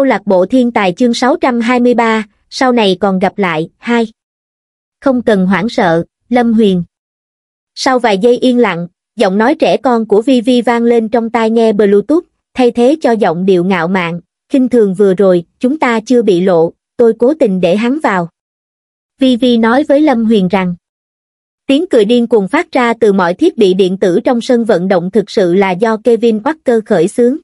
câu lạc bộ thiên tài chương 623, sau này còn gặp lại, hai. Không cần hoảng sợ, Lâm Huyền. Sau vài giây yên lặng, giọng nói trẻ con của Vi Vi vang lên trong tai nghe Bluetooth, thay thế cho giọng điệu ngạo mạn, khinh thường vừa rồi, chúng ta chưa bị lộ, tôi cố tình để hắn vào. Vi Vi nói với Lâm Huyền rằng, tiếng cười điên cuồng phát ra từ mọi thiết bị điện tử trong sân vận động thực sự là do Kevin Walker khởi xướng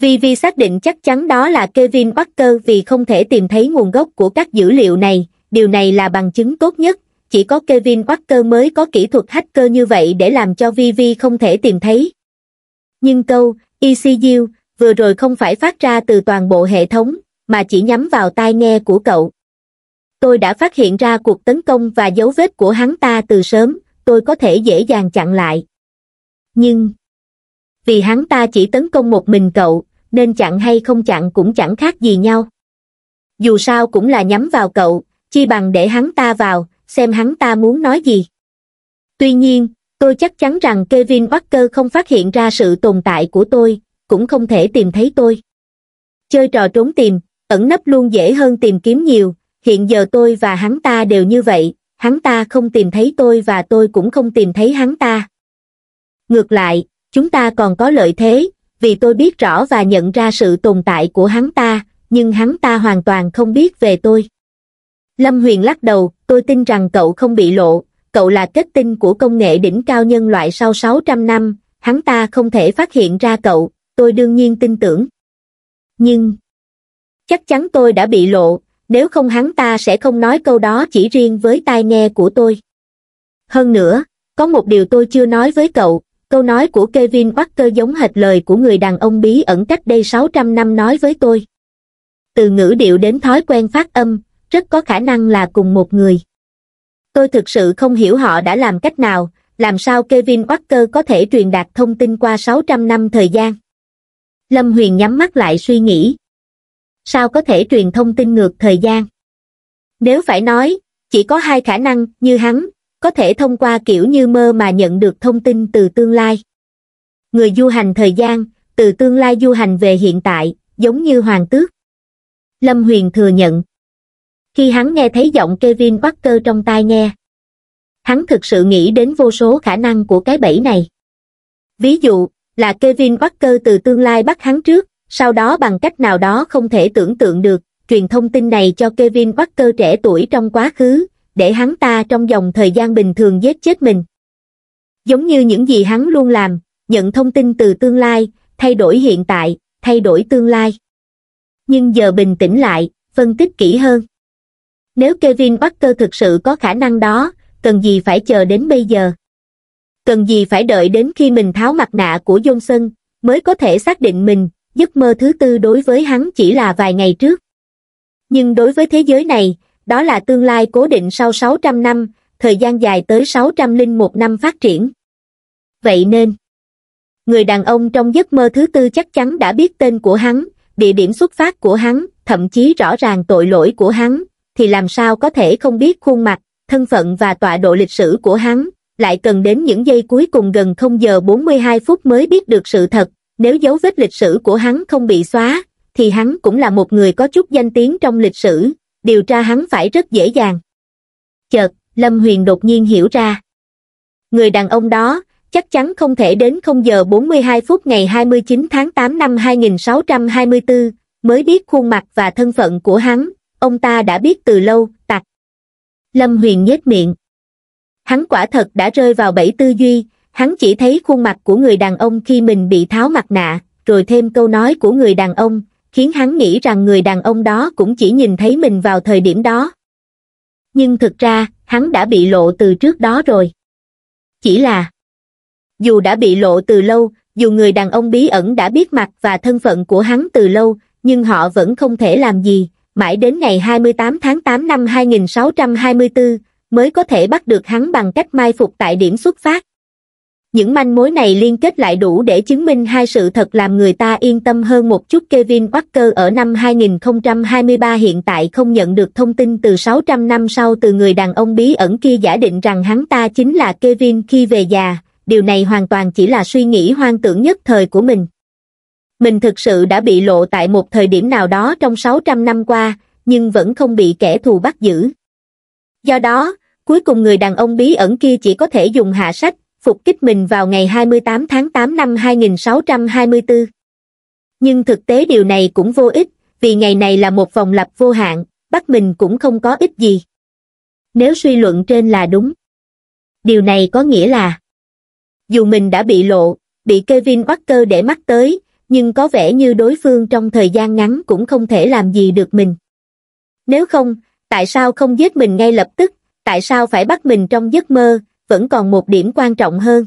vì vì xác định chắc chắn đó là kevin Parker vì không thể tìm thấy nguồn gốc của các dữ liệu này điều này là bằng chứng tốt nhất chỉ có kevin Parker mới có kỹ thuật hacker như vậy để làm cho vv không thể tìm thấy nhưng câu ecu vừa rồi không phải phát ra từ toàn bộ hệ thống mà chỉ nhắm vào tai nghe của cậu tôi đã phát hiện ra cuộc tấn công và dấu vết của hắn ta từ sớm tôi có thể dễ dàng chặn lại nhưng vì hắn ta chỉ tấn công một mình cậu nên chặn hay không chặn cũng chẳng khác gì nhau. Dù sao cũng là nhắm vào cậu, chi bằng để hắn ta vào, xem hắn ta muốn nói gì. Tuy nhiên, tôi chắc chắn rằng Kevin Walker không phát hiện ra sự tồn tại của tôi, cũng không thể tìm thấy tôi. Chơi trò trốn tìm, ẩn nấp luôn dễ hơn tìm kiếm nhiều, hiện giờ tôi và hắn ta đều như vậy, hắn ta không tìm thấy tôi và tôi cũng không tìm thấy hắn ta. Ngược lại, chúng ta còn có lợi thế, vì tôi biết rõ và nhận ra sự tồn tại của hắn ta, nhưng hắn ta hoàn toàn không biết về tôi. Lâm Huyền lắc đầu, tôi tin rằng cậu không bị lộ, cậu là kết tinh của công nghệ đỉnh cao nhân loại sau 600 năm, hắn ta không thể phát hiện ra cậu, tôi đương nhiên tin tưởng. Nhưng, chắc chắn tôi đã bị lộ, nếu không hắn ta sẽ không nói câu đó chỉ riêng với tai nghe của tôi. Hơn nữa, có một điều tôi chưa nói với cậu, câu nói của Kevin Parker giống hệt lời của người đàn ông bí ẩn cách đây 600 năm nói với tôi. Từ ngữ điệu đến thói quen phát âm, rất có khả năng là cùng một người. Tôi thực sự không hiểu họ đã làm cách nào, làm sao Kevin Parker có thể truyền đạt thông tin qua 600 năm thời gian. Lâm Huyền nhắm mắt lại suy nghĩ. Sao có thể truyền thông tin ngược thời gian? Nếu phải nói, chỉ có hai khả năng như hắn, có thể thông qua kiểu như mơ mà nhận được thông tin từ tương lai người du hành thời gian từ tương lai du hành về hiện tại giống như hoàng tước lâm huyền thừa nhận khi hắn nghe thấy giọng kevin bắt trong tai nghe hắn thực sự nghĩ đến vô số khả năng của cái bẫy này ví dụ là kevin bắt từ tương lai bắt hắn trước sau đó bằng cách nào đó không thể tưởng tượng được truyền thông tin này cho kevin bắt trẻ tuổi trong quá khứ để hắn ta trong dòng thời gian bình thường giết chết mình. Giống như những gì hắn luôn làm, nhận thông tin từ tương lai, thay đổi hiện tại, thay đổi tương lai. Nhưng giờ bình tĩnh lại, phân tích kỹ hơn. Nếu Kevin Parker thực sự có khả năng đó, cần gì phải chờ đến bây giờ? Cần gì phải đợi đến khi mình tháo mặt nạ của Johnson, mới có thể xác định mình, giấc mơ thứ tư đối với hắn chỉ là vài ngày trước. Nhưng đối với thế giới này, đó là tương lai cố định sau 600 năm, thời gian dài tới 601 năm phát triển. Vậy nên, người đàn ông trong giấc mơ thứ tư chắc chắn đã biết tên của hắn, địa điểm xuất phát của hắn, thậm chí rõ ràng tội lỗi của hắn, thì làm sao có thể không biết khuôn mặt, thân phận và tọa độ lịch sử của hắn, lại cần đến những giây cuối cùng gần 0 giờ 42 phút mới biết được sự thật, nếu dấu vết lịch sử của hắn không bị xóa, thì hắn cũng là một người có chút danh tiếng trong lịch sử, điều tra hắn phải rất dễ dàng chợt lâm huyền đột nhiên hiểu ra người đàn ông đó chắc chắn không thể đến 0 giờ 42 phút ngày 29 tháng 8 năm 2624 mới biết khuôn mặt và thân phận của hắn ông ta đã biết từ lâu Tạch. lâm huyền nhếch miệng hắn quả thật đã rơi vào bẫy tư duy hắn chỉ thấy khuôn mặt của người đàn ông khi mình bị tháo mặt nạ rồi thêm câu nói của người đàn ông khiến hắn nghĩ rằng người đàn ông đó cũng chỉ nhìn thấy mình vào thời điểm đó. Nhưng thực ra, hắn đã bị lộ từ trước đó rồi. Chỉ là, dù đã bị lộ từ lâu, dù người đàn ông bí ẩn đã biết mặt và thân phận của hắn từ lâu, nhưng họ vẫn không thể làm gì, mãi đến ngày 28 tháng 8 năm 2624, mới có thể bắt được hắn bằng cách mai phục tại điểm xuất phát. Những manh mối này liên kết lại đủ để chứng minh hai sự thật làm người ta yên tâm hơn một chút Kevin Parker ở năm 2023 hiện tại không nhận được thông tin từ 600 năm sau từ người đàn ông bí ẩn kia giả định rằng hắn ta chính là Kevin khi về già, điều này hoàn toàn chỉ là suy nghĩ hoang tưởng nhất thời của mình. Mình thực sự đã bị lộ tại một thời điểm nào đó trong 600 năm qua, nhưng vẫn không bị kẻ thù bắt giữ. Do đó, cuối cùng người đàn ông bí ẩn kia chỉ có thể dùng hạ sách phục kích mình vào ngày 28 tháng 8 năm 2624. Nhưng thực tế điều này cũng vô ích, vì ngày này là một vòng lặp vô hạn, bắt mình cũng không có ích gì. Nếu suy luận trên là đúng, điều này có nghĩa là dù mình đã bị lộ, bị Kevin Walker để mắt tới, nhưng có vẻ như đối phương trong thời gian ngắn cũng không thể làm gì được mình. Nếu không, tại sao không giết mình ngay lập tức, tại sao phải bắt mình trong giấc mơ, vẫn còn một điểm quan trọng hơn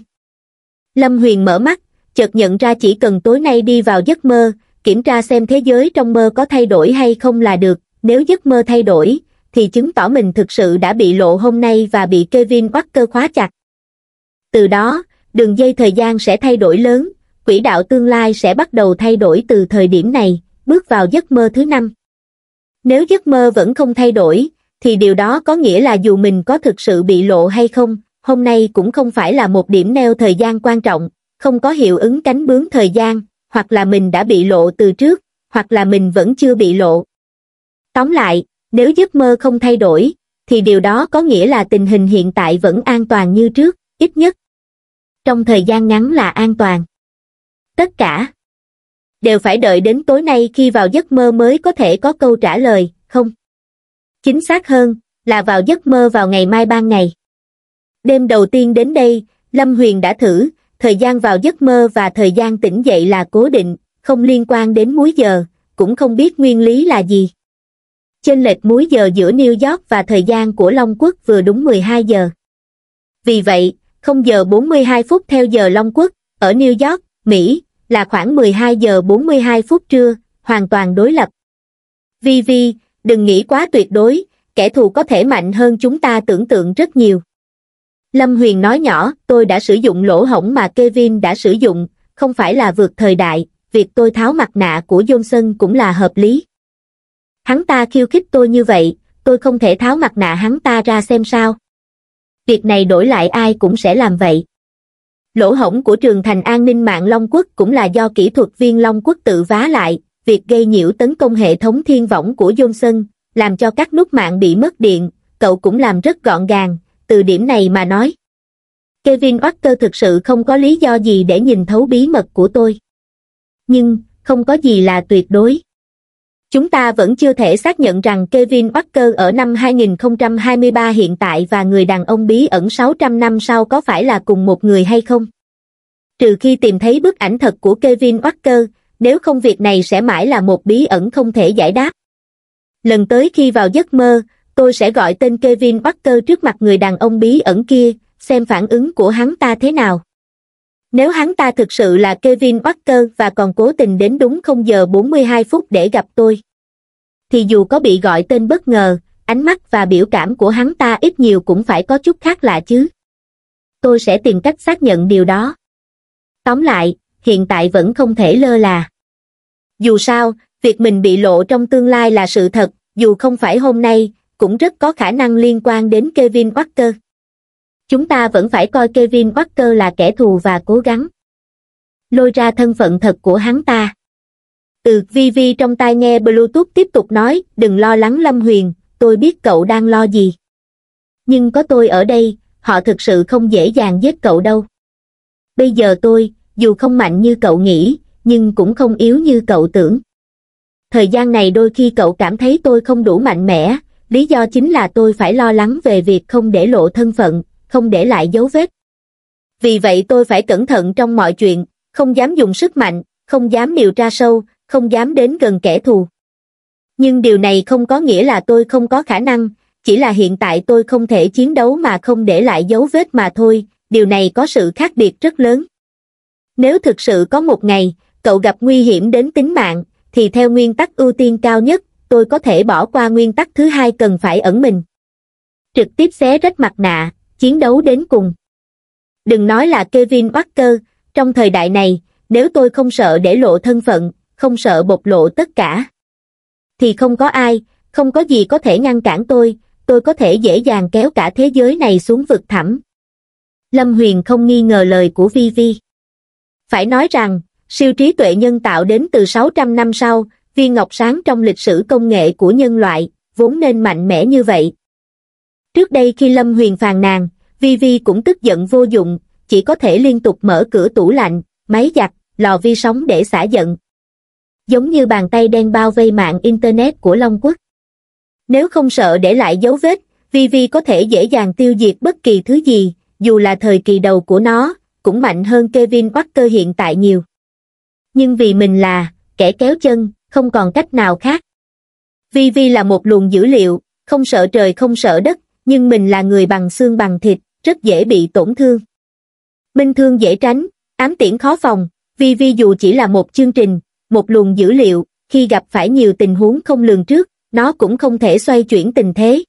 lâm huyền mở mắt chợt nhận ra chỉ cần tối nay đi vào giấc mơ kiểm tra xem thế giới trong mơ có thay đổi hay không là được nếu giấc mơ thay đổi thì chứng tỏ mình thực sự đã bị lộ hôm nay và bị Kevin bắt cơ khóa chặt. Từ đó, đường dây thời gian sẽ thay đổi lớn, quỹ đạo tương lai sẽ bắt đầu thay đổi từ thời điểm này, bước vào giấc mơ thứ năm. Nếu giấc mơ vẫn không thay đổi, thì điều đó có nghĩa là dù mình có thực sự bị lộ hay không, hôm nay cũng không phải là một điểm neo thời gian quan trọng, không có hiệu ứng cánh bướm thời gian, hoặc là mình đã bị lộ từ trước, hoặc là mình vẫn chưa bị lộ. Tóm lại, nếu giấc mơ không thay đổi, thì điều đó có nghĩa là tình hình hiện tại vẫn an toàn như trước, ít nhất. Trong thời gian ngắn là an toàn. Tất cả đều phải đợi đến tối nay khi vào giấc mơ mới có thể có câu trả lời, không? Chính xác hơn, là vào giấc mơ vào ngày mai ban ngày. Đêm đầu tiên đến đây, Lâm Huyền đã thử, thời gian vào giấc mơ và thời gian tỉnh dậy là cố định, không liên quan đến múi giờ, cũng không biết nguyên lý là gì. Trên lệch múi giờ giữa New York và thời gian của Long Quốc vừa đúng 12 giờ. Vì vậy, 0 giờ 42 phút theo giờ Long Quốc, ở New York, Mỹ, là khoảng 12 giờ 42 phút trưa, hoàn toàn đối lập. vi vi đừng nghĩ quá tuyệt đối, kẻ thù có thể mạnh hơn chúng ta tưởng tượng rất nhiều. Lâm Huyền nói nhỏ, tôi đã sử dụng lỗ hổng mà Kevin đã sử dụng, không phải là vượt thời đại, việc tôi tháo mặt nạ của Johnson cũng là hợp lý. Hắn ta khiêu khích tôi như vậy, tôi không thể tháo mặt nạ hắn ta ra xem sao. Việc này đổi lại ai cũng sẽ làm vậy. Lỗ hổng của trường thành an ninh mạng Long Quốc cũng là do kỹ thuật viên Long Quốc tự vá lại, việc gây nhiễu tấn công hệ thống thiên võng của Johnson, làm cho các nút mạng bị mất điện, cậu cũng làm rất gọn gàng, từ điểm này mà nói. Kevin Walker thực sự không có lý do gì để nhìn thấu bí mật của tôi. Nhưng, không có gì là tuyệt đối. Chúng ta vẫn chưa thể xác nhận rằng Kevin Walker ở năm 2023 hiện tại và người đàn ông bí ẩn 600 năm sau có phải là cùng một người hay không. Trừ khi tìm thấy bức ảnh thật của Kevin Walker, nếu không việc này sẽ mãi là một bí ẩn không thể giải đáp. Lần tới khi vào giấc mơ, tôi sẽ gọi tên Kevin Butter trước mặt người đàn ông bí ẩn kia, xem phản ứng của hắn ta thế nào. Nếu hắn ta thực sự là Kevin Butter và còn cố tình đến đúng 0 giờ 42 phút để gặp tôi, thì dù có bị gọi tên bất ngờ, ánh mắt và biểu cảm của hắn ta ít nhiều cũng phải có chút khác lạ chứ. Tôi sẽ tìm cách xác nhận điều đó. Tóm lại, hiện tại vẫn không thể lơ là. Dù sao, việc mình bị lộ trong tương lai là sự thật, dù không phải hôm nay, cũng rất có khả năng liên quan đến Kevin Walker. Chúng ta vẫn phải coi Kevin Walker là kẻ thù và cố gắng lôi ra thân phận thật của hắn ta. Từ Vi trong tai nghe Bluetooth tiếp tục nói, đừng lo lắng Lâm Huyền, tôi biết cậu đang lo gì. Nhưng có tôi ở đây, họ thực sự không dễ dàng giết cậu đâu. Bây giờ tôi, dù không mạnh như cậu nghĩ, nhưng cũng không yếu như cậu tưởng. Thời gian này đôi khi cậu cảm thấy tôi không đủ mạnh mẽ, lý do chính là tôi phải lo lắng về việc không để lộ thân phận, không để lại dấu vết. Vì vậy tôi phải cẩn thận trong mọi chuyện, không dám dùng sức mạnh, không dám điều tra sâu, không dám đến gần kẻ thù. Nhưng điều này không có nghĩa là tôi không có khả năng, chỉ là hiện tại tôi không thể chiến đấu mà không để lại dấu vết mà thôi, điều này có sự khác biệt rất lớn. Nếu thực sự có một ngày, cậu gặp nguy hiểm đến tính mạng, thì theo nguyên tắc ưu tiên cao nhất, tôi có thể bỏ qua nguyên tắc thứ hai cần phải ẩn mình trực tiếp xé rách mặt nạ chiến đấu đến cùng đừng nói là kevin walker trong thời đại này nếu tôi không sợ để lộ thân phận không sợ bộc lộ tất cả thì không có ai không có gì có thể ngăn cản tôi tôi có thể dễ dàng kéo cả thế giới này xuống vực thẳm lâm huyền không nghi ngờ lời của vi vi phải nói rằng siêu trí tuệ nhân tạo đến từ 600 năm sau viên ngọc sáng trong lịch sử công nghệ của nhân loại, vốn nên mạnh mẽ như vậy. Trước đây khi Lâm Huyền phàn nàn, Vi Vi cũng tức giận vô dụng, chỉ có thể liên tục mở cửa tủ lạnh, máy giặt, lò vi sóng để xả giận. Giống như bàn tay đen bao vây mạng Internet của Long Quốc. Nếu không sợ để lại dấu vết, Vi Vi có thể dễ dàng tiêu diệt bất kỳ thứ gì, dù là thời kỳ đầu của nó, cũng mạnh hơn Kevin Walker hiện tại nhiều. Nhưng vì mình là kẻ kéo chân, không còn cách nào khác. Vi Vi là một luồng dữ liệu, không sợ trời không sợ đất, nhưng mình là người bằng xương bằng thịt, rất dễ bị tổn thương. Minh thương dễ tránh, ám tiễn khó phòng, Vi Vi dù chỉ là một chương trình, một luồng dữ liệu, khi gặp phải nhiều tình huống không lường trước, nó cũng không thể xoay chuyển tình thế.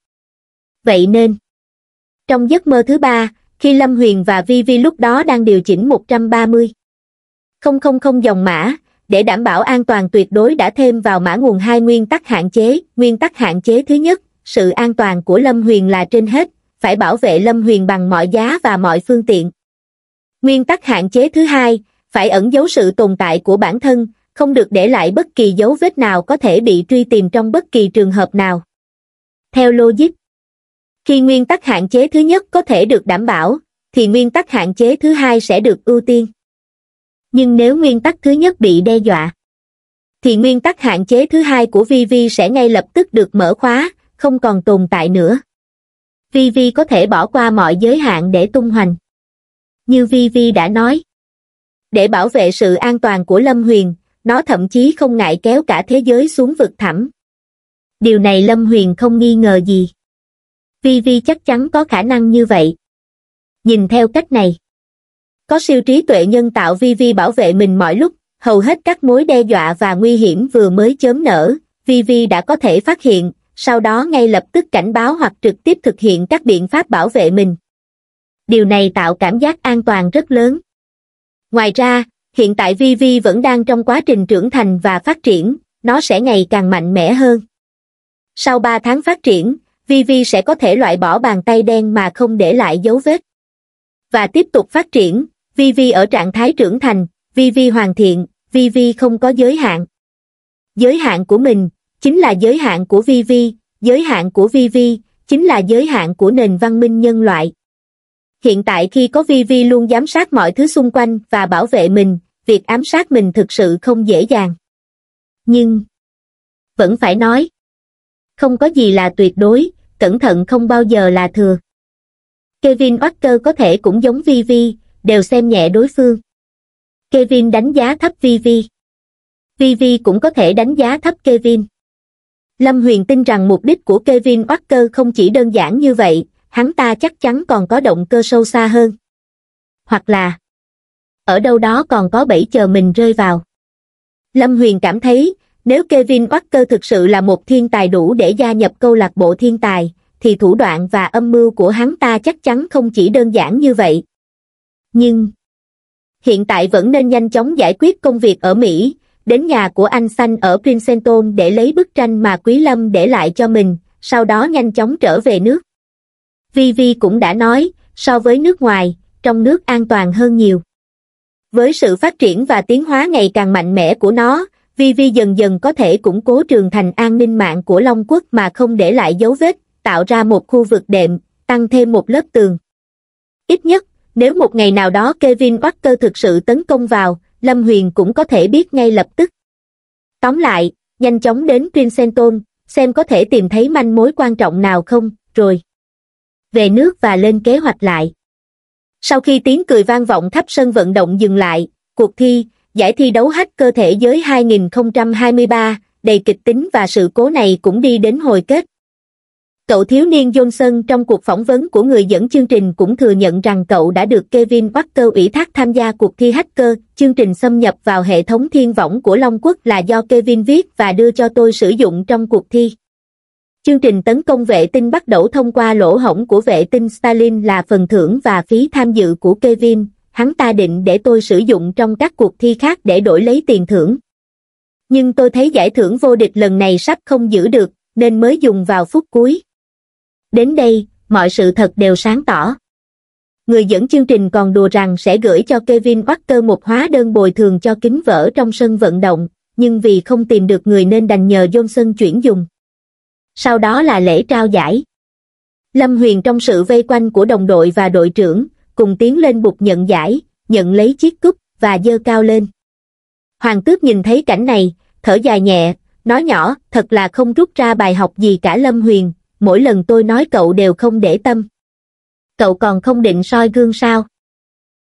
Vậy nên, trong giấc mơ thứ ba, khi Lâm Huyền và Vi Vi lúc đó đang điều chỉnh 130, không không không dòng mã, để đảm bảo an toàn tuyệt đối đã thêm vào mã nguồn hai nguyên tắc hạn chế. Nguyên tắc hạn chế thứ nhất, sự an toàn của Lâm Huyền là trên hết, phải bảo vệ Lâm Huyền bằng mọi giá và mọi phương tiện. Nguyên tắc hạn chế thứ hai, phải ẩn giấu sự tồn tại của bản thân, không được để lại bất kỳ dấu vết nào có thể bị truy tìm trong bất kỳ trường hợp nào. Theo logic, khi nguyên tắc hạn chế thứ nhất có thể được đảm bảo, thì nguyên tắc hạn chế thứ hai sẽ được ưu tiên nhưng nếu nguyên tắc thứ nhất bị đe dọa thì nguyên tắc hạn chế thứ hai của vv sẽ ngay lập tức được mở khóa không còn tồn tại nữa vv có thể bỏ qua mọi giới hạn để tung hoành như vv đã nói để bảo vệ sự an toàn của lâm huyền nó thậm chí không ngại kéo cả thế giới xuống vực thẳm điều này lâm huyền không nghi ngờ gì vv chắc chắn có khả năng như vậy nhìn theo cách này có siêu trí tuệ nhân tạo VV bảo vệ mình mọi lúc, hầu hết các mối đe dọa và nguy hiểm vừa mới chớm nở, VV đã có thể phát hiện, sau đó ngay lập tức cảnh báo hoặc trực tiếp thực hiện các biện pháp bảo vệ mình. Điều này tạo cảm giác an toàn rất lớn. Ngoài ra, hiện tại VV vẫn đang trong quá trình trưởng thành và phát triển, nó sẽ ngày càng mạnh mẽ hơn. Sau 3 tháng phát triển, VV sẽ có thể loại bỏ bàn tay đen mà không để lại dấu vết. Và tiếp tục phát triển, Vivi ở trạng thái trưởng thành, Vivi hoàn thiện, Vivi không có giới hạn. Giới hạn của mình, chính là giới hạn của Vivi, giới hạn của Vivi chính là giới hạn của nền văn minh nhân loại. Hiện tại khi có Vivi luôn giám sát mọi thứ xung quanh và bảo vệ mình, việc ám sát mình thực sự không dễ dàng. Nhưng, vẫn phải nói, không có gì là tuyệt đối, cẩn thận không bao giờ là thừa. Kevin Ocker có thể cũng giống Vivi đều xem nhẹ đối phương. Kevin đánh giá thấp Vivi. Vivi cũng có thể đánh giá thấp Kevin. Lâm Huyền tin rằng mục đích của Kevin Walker không chỉ đơn giản như vậy, hắn ta chắc chắn còn có động cơ sâu xa hơn. Hoặc là, ở đâu đó còn có bẫy chờ mình rơi vào. Lâm Huyền cảm thấy, nếu Kevin Walker thực sự là một thiên tài đủ để gia nhập câu lạc bộ thiên tài, thì thủ đoạn và âm mưu của hắn ta chắc chắn không chỉ đơn giản như vậy nhưng hiện tại vẫn nên nhanh chóng giải quyết công việc ở Mỹ, đến nhà của anh Xanh ở Princeton để lấy bức tranh mà Quý Lâm để lại cho mình, sau đó nhanh chóng trở về nước. Vivi cũng đã nói, so với nước ngoài, trong nước an toàn hơn nhiều. Với sự phát triển và tiến hóa ngày càng mạnh mẽ của nó, Vivi dần dần có thể củng cố trường thành an ninh mạng của Long Quốc mà không để lại dấu vết, tạo ra một khu vực đệm, tăng thêm một lớp tường. Ít nhất, nếu một ngày nào đó Kevin Parker thực sự tấn công vào, Lâm Huyền cũng có thể biết ngay lập tức. Tóm lại, nhanh chóng đến Princeton, xem có thể tìm thấy manh mối quan trọng nào không, rồi. Về nước và lên kế hoạch lại. Sau khi tiếng cười vang vọng khắp sân vận động dừng lại, cuộc thi, giải thi đấu hack cơ thể giới 2023, đầy kịch tính và sự cố này cũng đi đến hồi kết. Cậu thiếu niên Johnson trong cuộc phỏng vấn của người dẫn chương trình cũng thừa nhận rằng cậu đã được Kevin Walker ủy thác tham gia cuộc thi hacker. Chương trình xâm nhập vào hệ thống thiên võng của Long Quốc là do Kevin viết và đưa cho tôi sử dụng trong cuộc thi. Chương trình tấn công vệ tinh bắt đầu thông qua lỗ hổng của vệ tinh Stalin là phần thưởng và phí tham dự của Kevin. Hắn ta định để tôi sử dụng trong các cuộc thi khác để đổi lấy tiền thưởng. Nhưng tôi thấy giải thưởng vô địch lần này sắp không giữ được, nên mới dùng vào phút cuối. Đến đây, mọi sự thật đều sáng tỏ. Người dẫn chương trình còn đùa rằng sẽ gửi cho Kevin Walker một hóa đơn bồi thường cho kính vỡ trong sân vận động, nhưng vì không tìm được người nên đành nhờ Johnson chuyển dùng. Sau đó là lễ trao giải. Lâm Huyền trong sự vây quanh của đồng đội và đội trưởng, cùng tiến lên bục nhận giải, nhận lấy chiếc cúp và dơ cao lên. Hoàng tước nhìn thấy cảnh này, thở dài nhẹ, nói nhỏ, thật là không rút ra bài học gì cả Lâm Huyền, mỗi lần tôi nói cậu đều không để tâm. Cậu còn không định soi gương sao?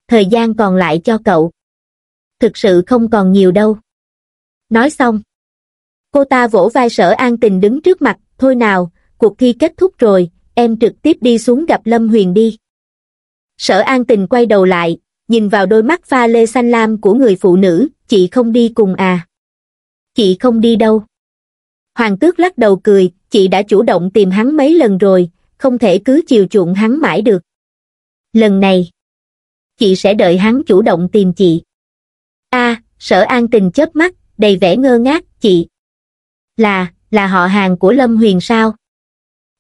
Thời gian còn lại cho cậu. Thực sự không còn nhiều đâu. Nói xong. Cô ta vỗ vai sở an tình đứng trước mặt, thôi nào, cuộc thi kết thúc rồi, em trực tiếp đi xuống gặp Lâm Huyền đi. Sở an tình quay đầu lại, nhìn vào đôi mắt pha lê xanh lam của người phụ nữ, chị không đi cùng à. Chị không đi đâu. Hoàng tước lắc đầu cười, chị đã chủ động tìm hắn mấy lần rồi không thể cứ chiều chuộng hắn mãi được lần này chị sẽ đợi hắn chủ động tìm chị a sở an tình chớp mắt đầy vẻ ngơ ngác chị là là họ hàng của lâm huyền sao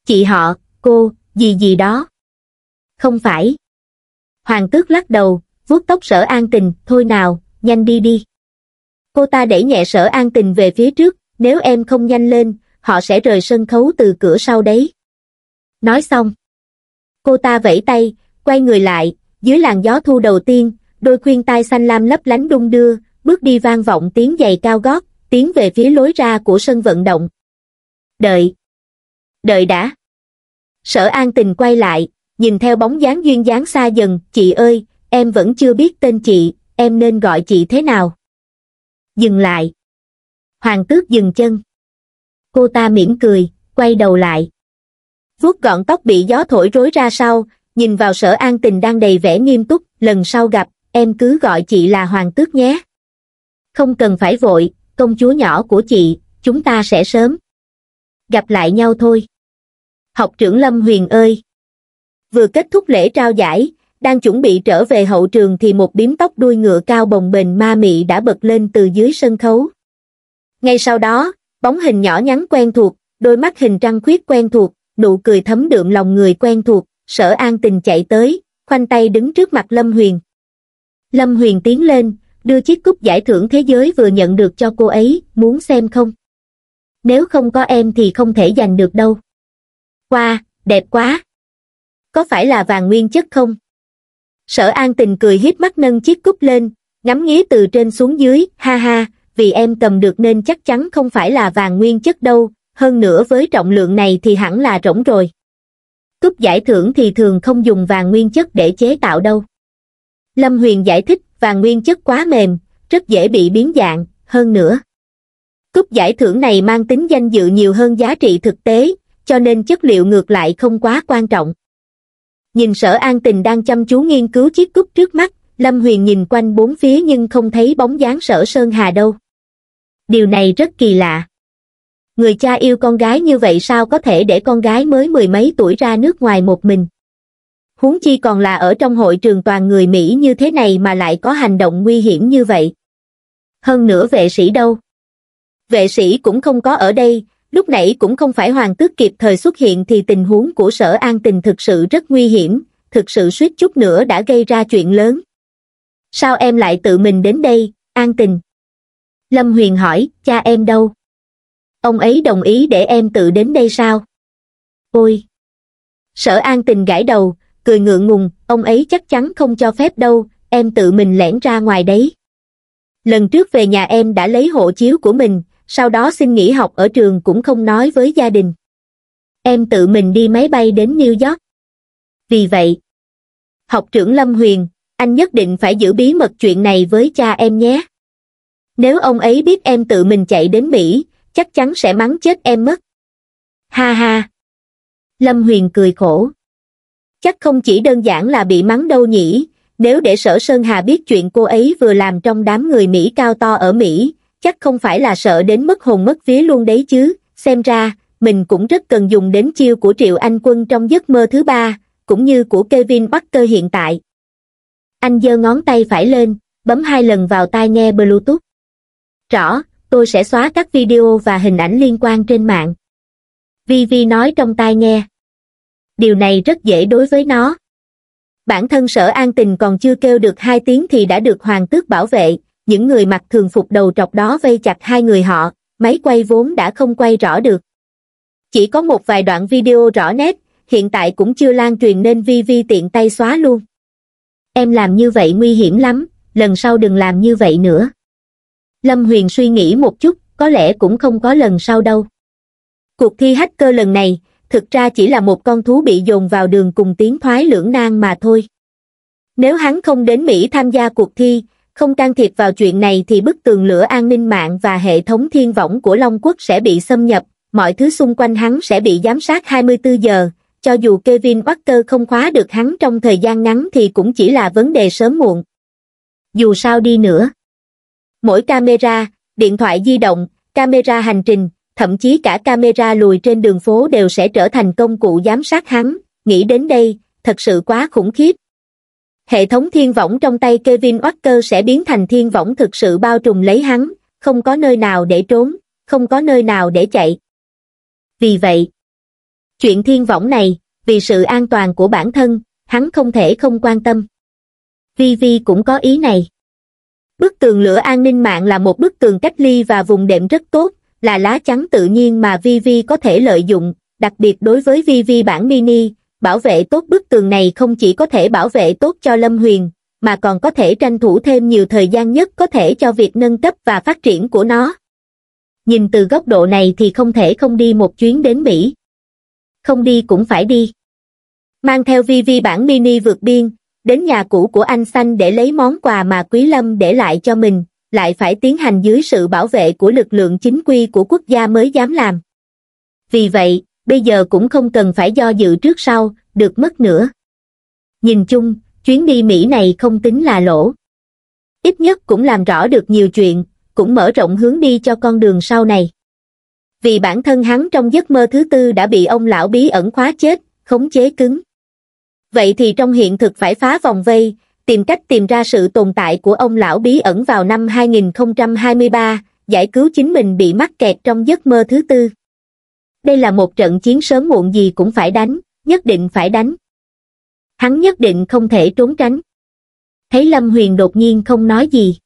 chị họ cô gì gì đó không phải hoàng tước lắc đầu vuốt tóc sở an tình thôi nào nhanh đi đi cô ta đẩy nhẹ sở an tình về phía trước nếu em không nhanh lên họ sẽ rời sân khấu từ cửa sau đấy. Nói xong, cô ta vẫy tay, quay người lại, dưới làn gió thu đầu tiên, đôi khuyên tai xanh lam lấp lánh đung đưa, bước đi vang vọng tiếng giày cao gót, tiến về phía lối ra của sân vận động. Đợi! Đợi đã! Sở an tình quay lại, nhìn theo bóng dáng duyên dáng xa dần, chị ơi, em vẫn chưa biết tên chị, em nên gọi chị thế nào? Dừng lại! Hoàng tước dừng chân cô ta mỉm cười, quay đầu lại. Vuốt gọn tóc bị gió thổi rối ra sau, nhìn vào sở an tình đang đầy vẻ nghiêm túc, lần sau gặp, em cứ gọi chị là Hoàng Tước nhé. Không cần phải vội, công chúa nhỏ của chị, chúng ta sẽ sớm. Gặp lại nhau thôi. Học trưởng Lâm Huyền ơi! Vừa kết thúc lễ trao giải, đang chuẩn bị trở về hậu trường thì một biếm tóc đuôi ngựa cao bồng bềnh ma mị đã bật lên từ dưới sân khấu. Ngay sau đó, Bóng hình nhỏ nhắn quen thuộc, đôi mắt hình trăng khuyết quen thuộc, nụ cười thấm đượm lòng người quen thuộc, sở an tình chạy tới, khoanh tay đứng trước mặt Lâm Huyền. Lâm Huyền tiến lên, đưa chiếc cúp giải thưởng thế giới vừa nhận được cho cô ấy, muốn xem không? Nếu không có em thì không thể giành được đâu. Qua, wow, đẹp quá! Có phải là vàng nguyên chất không? Sở an tình cười hiếp mắt nâng chiếc cúp lên, ngắm nghía từ trên xuống dưới, ha ha, vì em cầm được nên chắc chắn không phải là vàng nguyên chất đâu, hơn nữa với trọng lượng này thì hẳn là rỗng rồi. Cúp giải thưởng thì thường không dùng vàng nguyên chất để chế tạo đâu. Lâm Huyền giải thích vàng nguyên chất quá mềm, rất dễ bị biến dạng, hơn nữa. Cúp giải thưởng này mang tính danh dự nhiều hơn giá trị thực tế, cho nên chất liệu ngược lại không quá quan trọng. Nhìn sở an tình đang chăm chú nghiên cứu chiếc cúp trước mắt, Lâm Huyền nhìn quanh bốn phía nhưng không thấy bóng dáng sở Sơn Hà đâu điều này rất kỳ lạ người cha yêu con gái như vậy sao có thể để con gái mới mười mấy tuổi ra nước ngoài một mình huống chi còn là ở trong hội trường toàn người mỹ như thế này mà lại có hành động nguy hiểm như vậy hơn nữa vệ sĩ đâu vệ sĩ cũng không có ở đây lúc nãy cũng không phải hoàng tước kịp thời xuất hiện thì tình huống của sở an tình thực sự rất nguy hiểm thực sự suýt chút nữa đã gây ra chuyện lớn sao em lại tự mình đến đây an tình lâm huyền hỏi cha em đâu ông ấy đồng ý để em tự đến đây sao ôi sở an tình gãi đầu cười ngượng ngùng ông ấy chắc chắn không cho phép đâu em tự mình lẻn ra ngoài đấy lần trước về nhà em đã lấy hộ chiếu của mình sau đó xin nghỉ học ở trường cũng không nói với gia đình em tự mình đi máy bay đến new york vì vậy học trưởng lâm huyền anh nhất định phải giữ bí mật chuyện này với cha em nhé nếu ông ấy biết em tự mình chạy đến Mỹ, chắc chắn sẽ mắng chết em mất. Ha ha! Lâm Huyền cười khổ. Chắc không chỉ đơn giản là bị mắng đâu nhỉ, nếu để sở Sơn Hà biết chuyện cô ấy vừa làm trong đám người Mỹ cao to ở Mỹ, chắc không phải là sợ đến mất hồn mất vía luôn đấy chứ, xem ra, mình cũng rất cần dùng đến chiêu của Triệu Anh Quân trong giấc mơ thứ ba, cũng như của Kevin Parker hiện tại. Anh giơ ngón tay phải lên, bấm hai lần vào tai nghe Bluetooth rõ tôi sẽ xóa các video và hình ảnh liên quan trên mạng vi vi nói trong tai nghe điều này rất dễ đối với nó bản thân sở an tình còn chưa kêu được hai tiếng thì đã được hoàng tước bảo vệ những người mặc thường phục đầu trọc đó vây chặt hai người họ máy quay vốn đã không quay rõ được chỉ có một vài đoạn video rõ nét hiện tại cũng chưa lan truyền nên vi vi tiện tay xóa luôn em làm như vậy nguy hiểm lắm lần sau đừng làm như vậy nữa lâm huyền suy nghĩ một chút có lẽ cũng không có lần sau đâu cuộc thi hacker lần này thực ra chỉ là một con thú bị dồn vào đường cùng tiến thoái lưỡng nan mà thôi nếu hắn không đến mỹ tham gia cuộc thi không can thiệp vào chuyện này thì bức tường lửa an ninh mạng và hệ thống thiên võng của long quốc sẽ bị xâm nhập mọi thứ xung quanh hắn sẽ bị giám sát 24 giờ cho dù kevin Walker không khóa được hắn trong thời gian ngắn thì cũng chỉ là vấn đề sớm muộn dù sao đi nữa mỗi camera, điện thoại di động, camera hành trình, thậm chí cả camera lùi trên đường phố đều sẽ trở thành công cụ giám sát hắn, nghĩ đến đây, thật sự quá khủng khiếp. Hệ thống thiên võng trong tay Kevin Walker sẽ biến thành thiên võng thực sự bao trùm lấy hắn, không có nơi nào để trốn, không có nơi nào để chạy. Vì vậy, chuyện thiên võng này, vì sự an toàn của bản thân, hắn không thể không quan tâm. vi vi cũng có ý này. Bức tường lửa an ninh mạng là một bức tường cách ly và vùng đệm rất tốt, là lá chắn tự nhiên mà VV có thể lợi dụng, đặc biệt đối với VV bản mini, bảo vệ tốt bức tường này không chỉ có thể bảo vệ tốt cho Lâm Huyền, mà còn có thể tranh thủ thêm nhiều thời gian nhất có thể cho việc nâng cấp và phát triển của nó. Nhìn từ góc độ này thì không thể không đi một chuyến đến Mỹ. Không đi cũng phải đi. Mang theo VV bản mini vượt biên, đến nhà cũ của anh Xanh để lấy món quà mà Quý Lâm để lại cho mình, lại phải tiến hành dưới sự bảo vệ của lực lượng chính quy của quốc gia mới dám làm. Vì vậy, bây giờ cũng không cần phải do dự trước sau, được mất nữa. Nhìn chung, chuyến đi Mỹ này không tính là lỗ. Ít nhất cũng làm rõ được nhiều chuyện, cũng mở rộng hướng đi cho con đường sau này. Vì bản thân hắn trong giấc mơ thứ tư đã bị ông lão bí ẩn khóa chết, khống chế cứng vậy thì trong hiện thực phải phá vòng vây tìm cách tìm ra sự tồn tại của ông lão bí ẩn vào năm 2023, giải cứu chính mình bị mắc kẹt trong giấc mơ thứ tư. Đây là một trận chiến sớm muộn gì cũng phải đánh, nhất định phải đánh. Hắn nhất định không thể trốn tránh. Thấy Lâm Huyền đột nhiên không nói gì.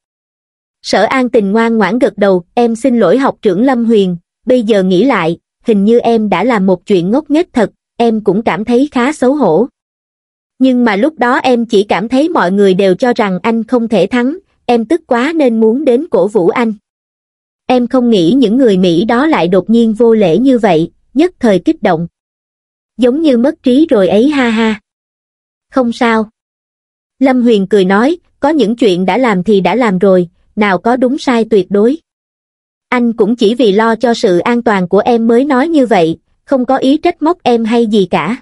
Sở An tình ngoan ngoãn gật đầu, em xin lỗi học trưởng Lâm Huyền, bây giờ nghĩ lại, hình như em đã làm một chuyện ngốc nghếch thật, em cũng cảm thấy khá xấu hổ nhưng mà lúc đó em chỉ cảm thấy mọi người đều cho rằng anh không thể thắng em tức quá nên muốn đến cổ vũ anh em không nghĩ những người mỹ đó lại đột nhiên vô lễ như vậy nhất thời kích động giống như mất trí rồi ấy ha ha không sao lâm huyền cười nói có những chuyện đã làm thì đã làm rồi nào có đúng sai tuyệt đối anh cũng chỉ vì lo cho sự an toàn của em mới nói như vậy không có ý trách móc em hay gì cả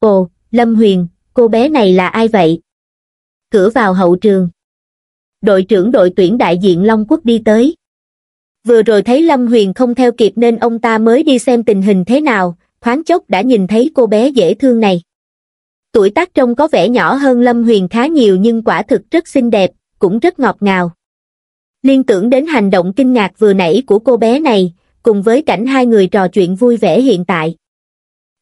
ồ lâm huyền cô bé này là ai vậy? Cửa vào hậu trường. Đội trưởng đội tuyển đại diện Long Quốc đi tới. Vừa rồi thấy Lâm Huyền không theo kịp nên ông ta mới đi xem tình hình thế nào, thoáng chốc đã nhìn thấy cô bé dễ thương này. Tuổi tác trông có vẻ nhỏ hơn Lâm Huyền khá nhiều nhưng quả thực rất xinh đẹp, cũng rất ngọt ngào. Liên tưởng đến hành động kinh ngạc vừa nãy của cô bé này, cùng với cảnh hai người trò chuyện vui vẻ hiện tại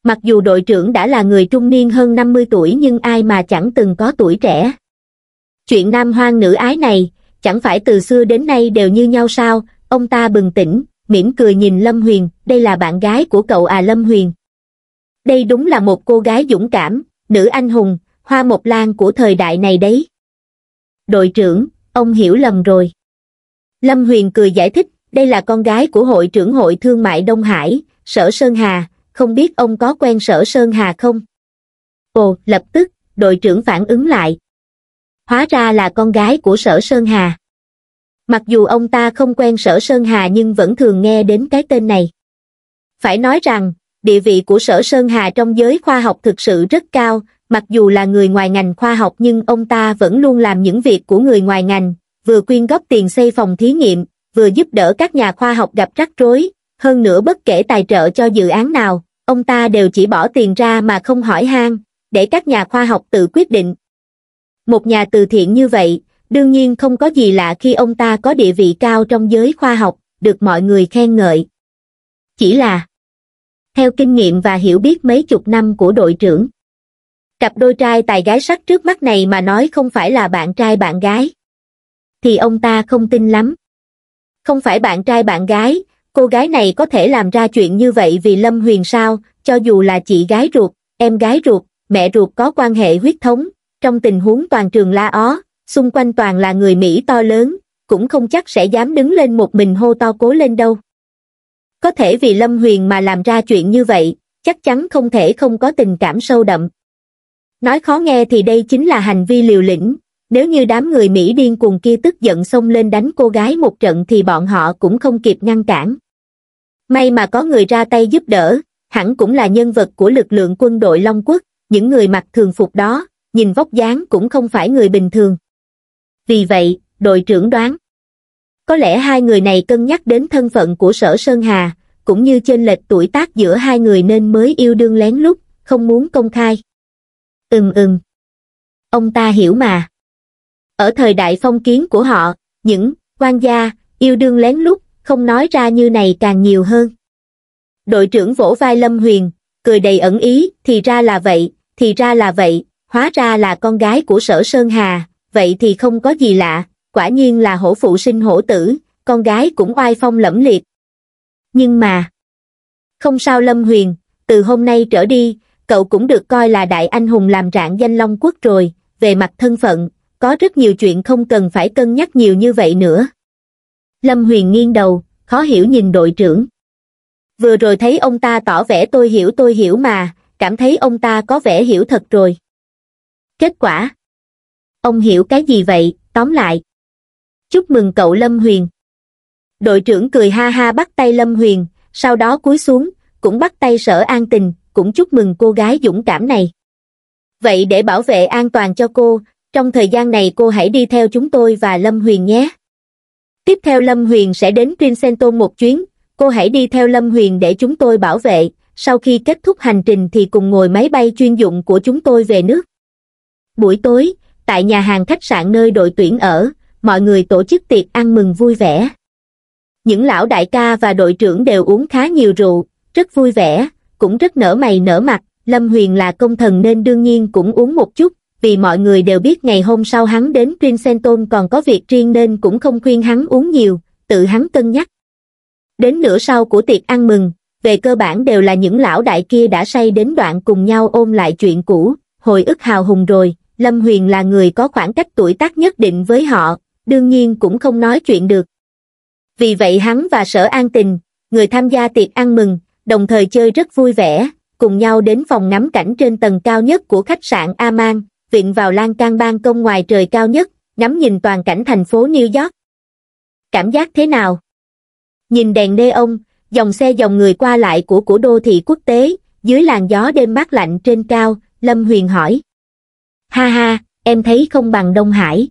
mặc dù đội trưởng đã là người trung niên hơn năm mươi tuổi nhưng ai mà chẳng từng có tuổi trẻ chuyện nam hoang nữ ái này chẳng phải từ xưa đến nay đều như nhau sao ông ta bừng tỉnh mỉm cười nhìn lâm huyền đây là bạn gái của cậu à lâm huyền đây đúng là một cô gái dũng cảm nữ anh hùng hoa một lan của thời đại này đấy đội trưởng ông hiểu lầm rồi lâm huyền cười giải thích đây là con gái của hội trưởng hội thương mại đông hải sở sơn hà không biết ông có quen sở Sơn Hà không? Ồ, lập tức, đội trưởng phản ứng lại. Hóa ra là con gái của sở Sơn Hà. Mặc dù ông ta không quen sở Sơn Hà nhưng vẫn thường nghe đến cái tên này. Phải nói rằng, địa vị của sở Sơn Hà trong giới khoa học thực sự rất cao, mặc dù là người ngoài ngành khoa học nhưng ông ta vẫn luôn làm những việc của người ngoài ngành, vừa quyên góp tiền xây phòng thí nghiệm, vừa giúp đỡ các nhà khoa học gặp rắc rối, hơn nữa bất kể tài trợ cho dự án nào, ông ta đều chỉ bỏ tiền ra mà không hỏi han để các nhà khoa học tự quyết định một nhà từ thiện như vậy đương nhiên không có gì lạ khi ông ta có địa vị cao trong giới khoa học được mọi người khen ngợi chỉ là theo kinh nghiệm và hiểu biết mấy chục năm của đội trưởng cặp đôi trai tài gái sắc trước mắt này mà nói không phải là bạn trai bạn gái thì ông ta không tin lắm không phải bạn trai bạn gái cô gái này có thể làm ra chuyện như vậy vì lâm huyền sao cho dù là chị gái ruột em gái ruột mẹ ruột có quan hệ huyết thống trong tình huống toàn trường la ó xung quanh toàn là người mỹ to lớn cũng không chắc sẽ dám đứng lên một mình hô to cố lên đâu có thể vì lâm huyền mà làm ra chuyện như vậy chắc chắn không thể không có tình cảm sâu đậm nói khó nghe thì đây chính là hành vi liều lĩnh nếu như đám người mỹ điên cuồng kia tức giận xông lên đánh cô gái một trận thì bọn họ cũng không kịp ngăn cản may mà có người ra tay giúp đỡ hẳn cũng là nhân vật của lực lượng quân đội long quốc những người mặc thường phục đó nhìn vóc dáng cũng không phải người bình thường vì vậy đội trưởng đoán có lẽ hai người này cân nhắc đến thân phận của sở sơn hà cũng như trên lệch tuổi tác giữa hai người nên mới yêu đương lén lút không muốn công khai ừm ừm ông ta hiểu mà ở thời đại phong kiến của họ những quan gia yêu đương lén lút không nói ra như này càng nhiều hơn. Đội trưởng vỗ vai Lâm Huyền, cười đầy ẩn ý, thì ra là vậy, thì ra là vậy, hóa ra là con gái của sở Sơn Hà, vậy thì không có gì lạ, quả nhiên là hổ phụ sinh hổ tử, con gái cũng oai phong lẫm liệt. Nhưng mà, không sao Lâm Huyền, từ hôm nay trở đi, cậu cũng được coi là đại anh hùng làm rạng danh Long Quốc rồi, về mặt thân phận, có rất nhiều chuyện không cần phải cân nhắc nhiều như vậy nữa. Lâm Huyền nghiêng đầu, khó hiểu nhìn đội trưởng. Vừa rồi thấy ông ta tỏ vẻ tôi hiểu tôi hiểu mà, cảm thấy ông ta có vẻ hiểu thật rồi. Kết quả? Ông hiểu cái gì vậy, tóm lại. Chúc mừng cậu Lâm Huyền. Đội trưởng cười ha ha bắt tay Lâm Huyền, sau đó cúi xuống, cũng bắt tay sở an tình, cũng chúc mừng cô gái dũng cảm này. Vậy để bảo vệ an toàn cho cô, trong thời gian này cô hãy đi theo chúng tôi và Lâm Huyền nhé tiếp theo lâm huyền sẽ đến Trincento một chuyến cô hãy đi theo lâm huyền để chúng tôi bảo vệ sau khi kết thúc hành trình thì cùng ngồi máy bay chuyên dụng của chúng tôi về nước buổi tối tại nhà hàng khách sạn nơi đội tuyển ở mọi người tổ chức tiệc ăn mừng vui vẻ những lão đại ca và đội trưởng đều uống khá nhiều rượu rất vui vẻ cũng rất nở mày nở mặt lâm huyền là công thần nên đương nhiên cũng uống một chút vì mọi người đều biết ngày hôm sau hắn đến Princeton còn có việc riêng nên cũng không khuyên hắn uống nhiều, tự hắn cân nhắc. Đến nửa sau của tiệc ăn mừng, về cơ bản đều là những lão đại kia đã say đến đoạn cùng nhau ôm lại chuyện cũ, hồi ức hào hùng rồi, Lâm Huyền là người có khoảng cách tuổi tác nhất định với họ, đương nhiên cũng không nói chuyện được. Vì vậy hắn và sở an tình, người tham gia tiệc ăn mừng, đồng thời chơi rất vui vẻ, cùng nhau đến phòng ngắm cảnh trên tầng cao nhất của khách sạn Aman, vịn vào lan can ban công ngoài trời cao nhất, ngắm nhìn toàn cảnh thành phố New York. Cảm giác thế nào? Nhìn đèn nê ông, dòng xe dòng người qua lại của của đô thị quốc tế, dưới làn gió đêm mát lạnh trên cao, Lâm Huyền hỏi. Ha ha, em thấy không bằng Đông Hải.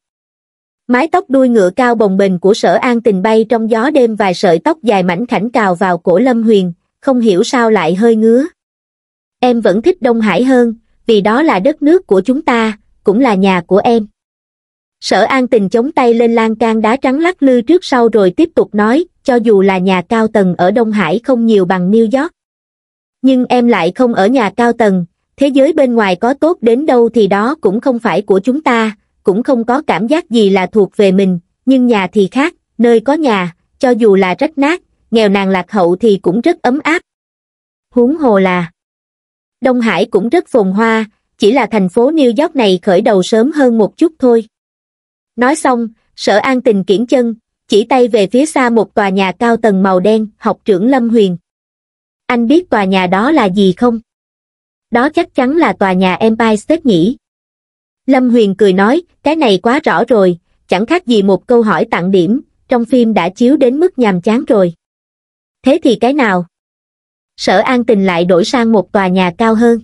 Mái tóc đuôi ngựa cao bồng bềnh của sở an tình bay trong gió đêm vài sợi tóc dài mảnh khảnh cào vào cổ Lâm Huyền, không hiểu sao lại hơi ngứa. Em vẫn thích Đông Hải hơn, vì đó là đất nước của chúng ta cũng là nhà của em sở an tình chống tay lên lan can đá trắng lắc lư trước sau rồi tiếp tục nói cho dù là nhà cao tầng ở đông hải không nhiều bằng new york nhưng em lại không ở nhà cao tầng thế giới bên ngoài có tốt đến đâu thì đó cũng không phải của chúng ta cũng không có cảm giác gì là thuộc về mình nhưng nhà thì khác nơi có nhà cho dù là rách nát nghèo nàn lạc hậu thì cũng rất ấm áp huống hồ là Đông Hải cũng rất phồn hoa, chỉ là thành phố New York này khởi đầu sớm hơn một chút thôi. Nói xong, sở an tình kiển chân, chỉ tay về phía xa một tòa nhà cao tầng màu đen, học trưởng Lâm Huyền. Anh biết tòa nhà đó là gì không? Đó chắc chắn là tòa nhà Empire State nhỉ? Lâm Huyền cười nói, cái này quá rõ rồi, chẳng khác gì một câu hỏi tặng điểm, trong phim đã chiếu đến mức nhàm chán rồi. Thế thì cái nào? sở an tình lại đổi sang một tòa nhà cao hơn.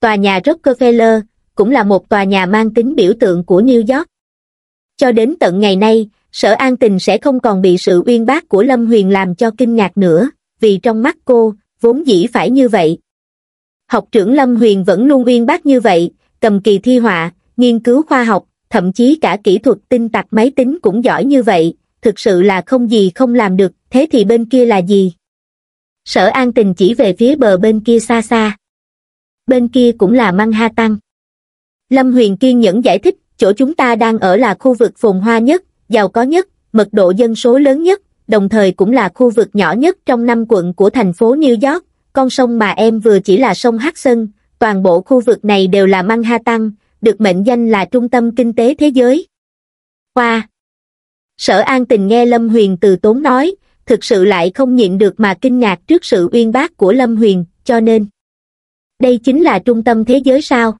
Tòa nhà Rockefeller cũng là một tòa nhà mang tính biểu tượng của New York. Cho đến tận ngày nay, sở an tình sẽ không còn bị sự uyên bác của Lâm Huyền làm cho kinh ngạc nữa, vì trong mắt cô, vốn dĩ phải như vậy. Học trưởng Lâm Huyền vẫn luôn uyên bác như vậy, cầm kỳ thi họa, nghiên cứu khoa học, thậm chí cả kỹ thuật tinh tặc máy tính cũng giỏi như vậy, thực sự là không gì không làm được, thế thì bên kia là gì? sở an tình chỉ về phía bờ bên kia xa xa bên kia cũng là ha tăng. lâm huyền kiên nhẫn giải thích chỗ chúng ta đang ở là khu vực phồn hoa nhất giàu có nhất mật độ dân số lớn nhất đồng thời cũng là khu vực nhỏ nhất trong năm quận của thành phố new york con sông mà em vừa chỉ là sông hudson toàn bộ khu vực này đều là ha tăng, được mệnh danh là trung tâm kinh tế thế giới hoa sở an tình nghe lâm huyền từ tốn nói thực sự lại không nhịn được mà kinh ngạc trước sự uyên bác của lâm huyền cho nên đây chính là trung tâm thế giới sao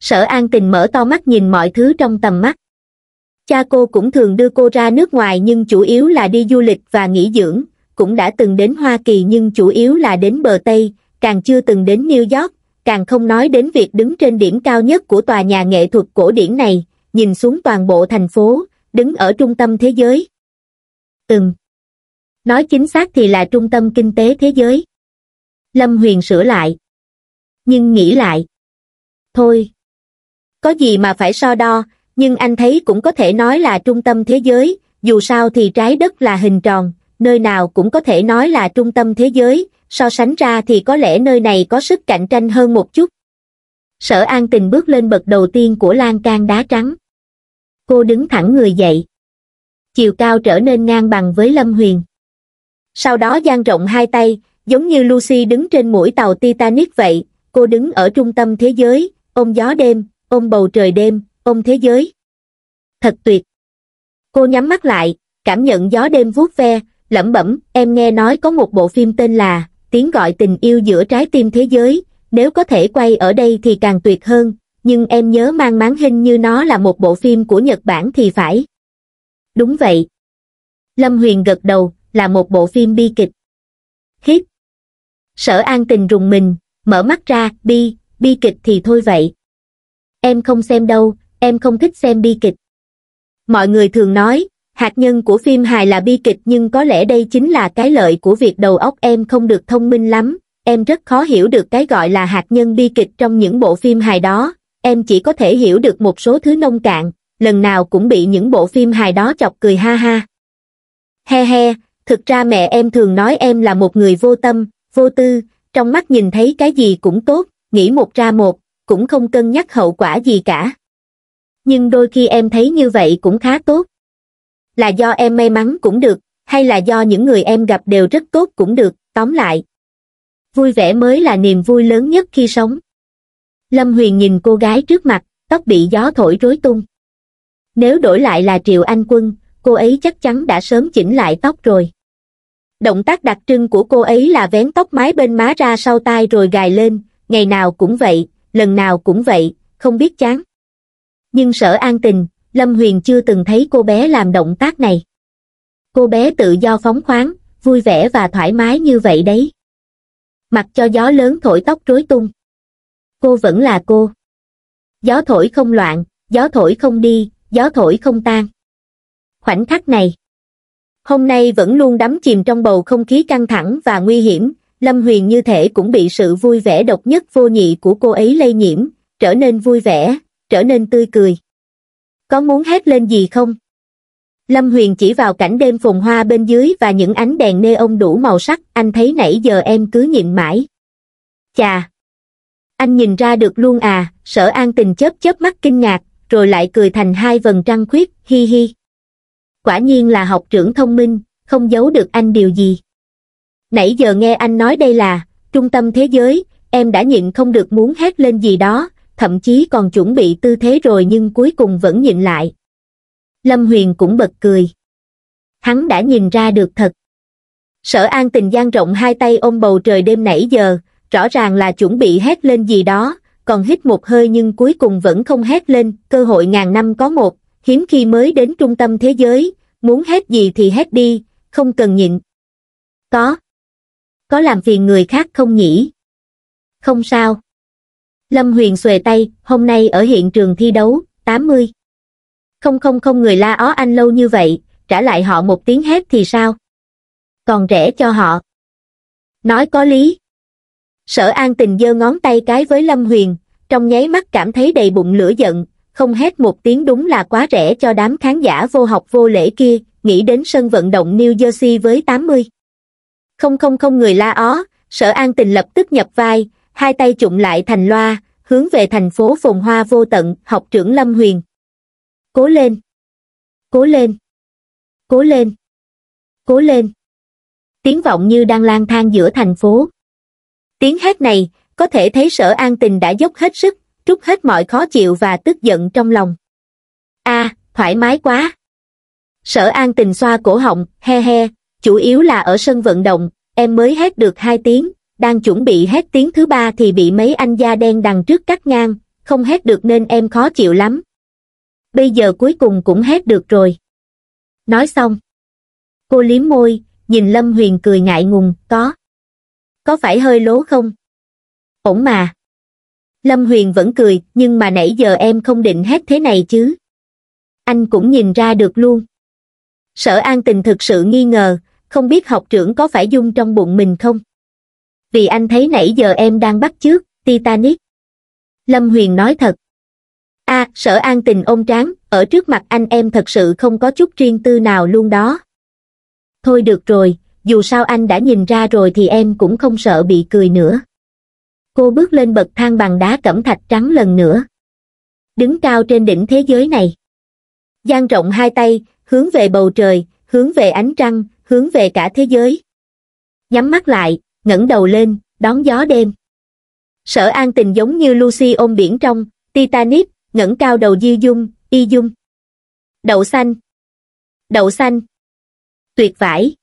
sở an tình mở to mắt nhìn mọi thứ trong tầm mắt cha cô cũng thường đưa cô ra nước ngoài nhưng chủ yếu là đi du lịch và nghỉ dưỡng cũng đã từng đến hoa kỳ nhưng chủ yếu là đến bờ tây càng chưa từng đến new york càng không nói đến việc đứng trên điểm cao nhất của tòa nhà nghệ thuật cổ điển này nhìn xuống toàn bộ thành phố đứng ở trung tâm thế giới ừm nói chính xác thì là trung tâm kinh tế thế giới. Lâm Huyền sửa lại. Nhưng nghĩ lại. Thôi. Có gì mà phải so đo, nhưng anh thấy cũng có thể nói là trung tâm thế giới, dù sao thì trái đất là hình tròn, nơi nào cũng có thể nói là trung tâm thế giới, so sánh ra thì có lẽ nơi này có sức cạnh tranh hơn một chút. Sở An Tình bước lên bậc đầu tiên của lan can đá trắng. Cô đứng thẳng người dậy. Chiều cao trở nên ngang bằng với Lâm Huyền sau đó dang rộng hai tay, giống như Lucy đứng trên mũi tàu Titanic vậy, cô đứng ở trung tâm thế giới, ôm gió đêm, ôm bầu trời đêm, ôm thế giới. Thật tuyệt! Cô nhắm mắt lại, cảm nhận gió đêm vuốt ve, lẩm bẩm, em nghe nói có một bộ phim tên là Tiếng gọi tình yêu giữa trái tim thế giới, nếu có thể quay ở đây thì càng tuyệt hơn, nhưng em nhớ mang máng hình như nó là một bộ phim của Nhật Bản thì phải. Đúng vậy. Lâm Huyền gật đầu, là một bộ phim bi kịch. Hít. Sở an tình rùng mình, mở mắt ra, bi, bi kịch thì thôi vậy. Em không xem đâu, em không thích xem bi kịch. Mọi người thường nói, hạt nhân của phim hài là bi kịch nhưng có lẽ đây chính là cái lợi của việc đầu óc em không được thông minh lắm. Em rất khó hiểu được cái gọi là hạt nhân bi kịch trong những bộ phim hài đó. Em chỉ có thể hiểu được một số thứ nông cạn, lần nào cũng bị những bộ phim hài đó chọc cười ha ha. He he, thực ra mẹ em thường nói em là một người vô tâm, vô tư, trong mắt nhìn thấy cái gì cũng tốt, nghĩ một ra một, cũng không cân nhắc hậu quả gì cả. Nhưng đôi khi em thấy như vậy cũng khá tốt. Là do em may mắn cũng được, hay là do những người em gặp đều rất tốt cũng được, tóm lại. Vui vẻ mới là niềm vui lớn nhất khi sống. Lâm Huyền nhìn cô gái trước mặt, tóc bị gió thổi rối tung. Nếu đổi lại là Triệu Anh Quân, cô ấy chắc chắn đã sớm chỉnh lại tóc rồi động tác đặc trưng của cô ấy là vén tóc mái bên má ra sau tai rồi gài lên ngày nào cũng vậy lần nào cũng vậy không biết chán nhưng sở an tình lâm huyền chưa từng thấy cô bé làm động tác này cô bé tự do phóng khoáng vui vẻ và thoải mái như vậy đấy mặc cho gió lớn thổi tóc rối tung cô vẫn là cô gió thổi không loạn gió thổi không đi gió thổi không tan khoảnh khắc này hôm nay vẫn luôn đắm chìm trong bầu không khí căng thẳng và nguy hiểm, Lâm Huyền như thể cũng bị sự vui vẻ độc nhất vô nhị của cô ấy lây nhiễm, trở nên vui vẻ, trở nên tươi cười. Có muốn hét lên gì không? Lâm Huyền chỉ vào cảnh đêm phồn hoa bên dưới và những ánh đèn neon đủ màu sắc, anh thấy nãy giờ em cứ nhịn mãi. Chà! Anh nhìn ra được luôn à, sở an tình chớp chớp mắt kinh ngạc, rồi lại cười thành hai vần trăng khuyết, hi hi quả nhiên là học trưởng thông minh, không giấu được anh điều gì. Nãy giờ nghe anh nói đây là trung tâm thế giới, em đã nhịn không được muốn hét lên gì đó, thậm chí còn chuẩn bị tư thế rồi nhưng cuối cùng vẫn nhịn lại. Lâm Huyền cũng bật cười. Hắn đã nhìn ra được thật. Sở an tình gian rộng hai tay ôm bầu trời đêm nãy giờ, rõ ràng là chuẩn bị hét lên gì đó, còn hít một hơi nhưng cuối cùng vẫn không hét lên, cơ hội ngàn năm có một, hiếm khi mới đến trung tâm thế giới, muốn hết gì thì hết đi, không cần nhịn. Có. Có làm phiền người khác không nhỉ? Không sao. Lâm Huyền xuề tay, hôm nay ở hiện trường thi đấu, 80. Không không không người la ó anh lâu như vậy, trả lại họ một tiếng hét thì sao? Còn rẻ cho họ. Nói có lý. Sở an tình giơ ngón tay cái với Lâm Huyền, trong nháy mắt cảm thấy đầy bụng lửa giận, không hét một tiếng đúng là quá rẻ cho đám khán giả vô học vô lễ kia, nghĩ đến sân vận động New Jersey với 80. Không không không người la ó, sở an tình lập tức nhập vai, hai tay chụm lại thành loa, hướng về thành phố phồn hoa vô tận, học trưởng Lâm Huyền. Cố lên! Cố lên! Cố lên! Cố lên! Tiếng vọng như đang lang thang giữa thành phố. Tiếng hát này, có thể thấy sở an tình đã dốc hết sức, trút hết mọi khó chịu và tức giận trong lòng. a thoải mái quá. Sở an tình xoa cổ họng, he he, chủ yếu là ở sân vận động, em mới hét được hai tiếng, đang chuẩn bị hét tiếng thứ ba thì bị mấy anh da đen đằng trước cắt ngang, không hét được nên em khó chịu lắm. Bây giờ cuối cùng cũng hét được rồi. Nói xong. Cô liếm môi, nhìn Lâm Huyền cười ngại ngùng, có. Có phải hơi lố không? Ổn mà lâm huyền vẫn cười nhưng mà nãy giờ em không định hát thế này chứ anh cũng nhìn ra được luôn sở an tình thực sự nghi ngờ không biết học trưởng có phải dung trong bụng mình không vì anh thấy nãy giờ em đang bắt chước titanic lâm huyền nói thật a sở an tình ôm tráng ở trước mặt anh em thật sự không có chút riêng tư nào luôn đó thôi được rồi dù sao anh đã nhìn ra rồi thì em cũng không sợ bị cười nữa cô bước lên bậc thang bằng đá cẩm thạch trắng lần nữa đứng cao trên đỉnh thế giới này dang rộng hai tay hướng về bầu trời hướng về ánh trăng hướng về cả thế giới nhắm mắt lại ngẩng đầu lên đón gió đêm sở an tình giống như lucy ôm biển trong titanic ngẩng cao đầu di dung y dung đậu xanh đậu xanh tuyệt vải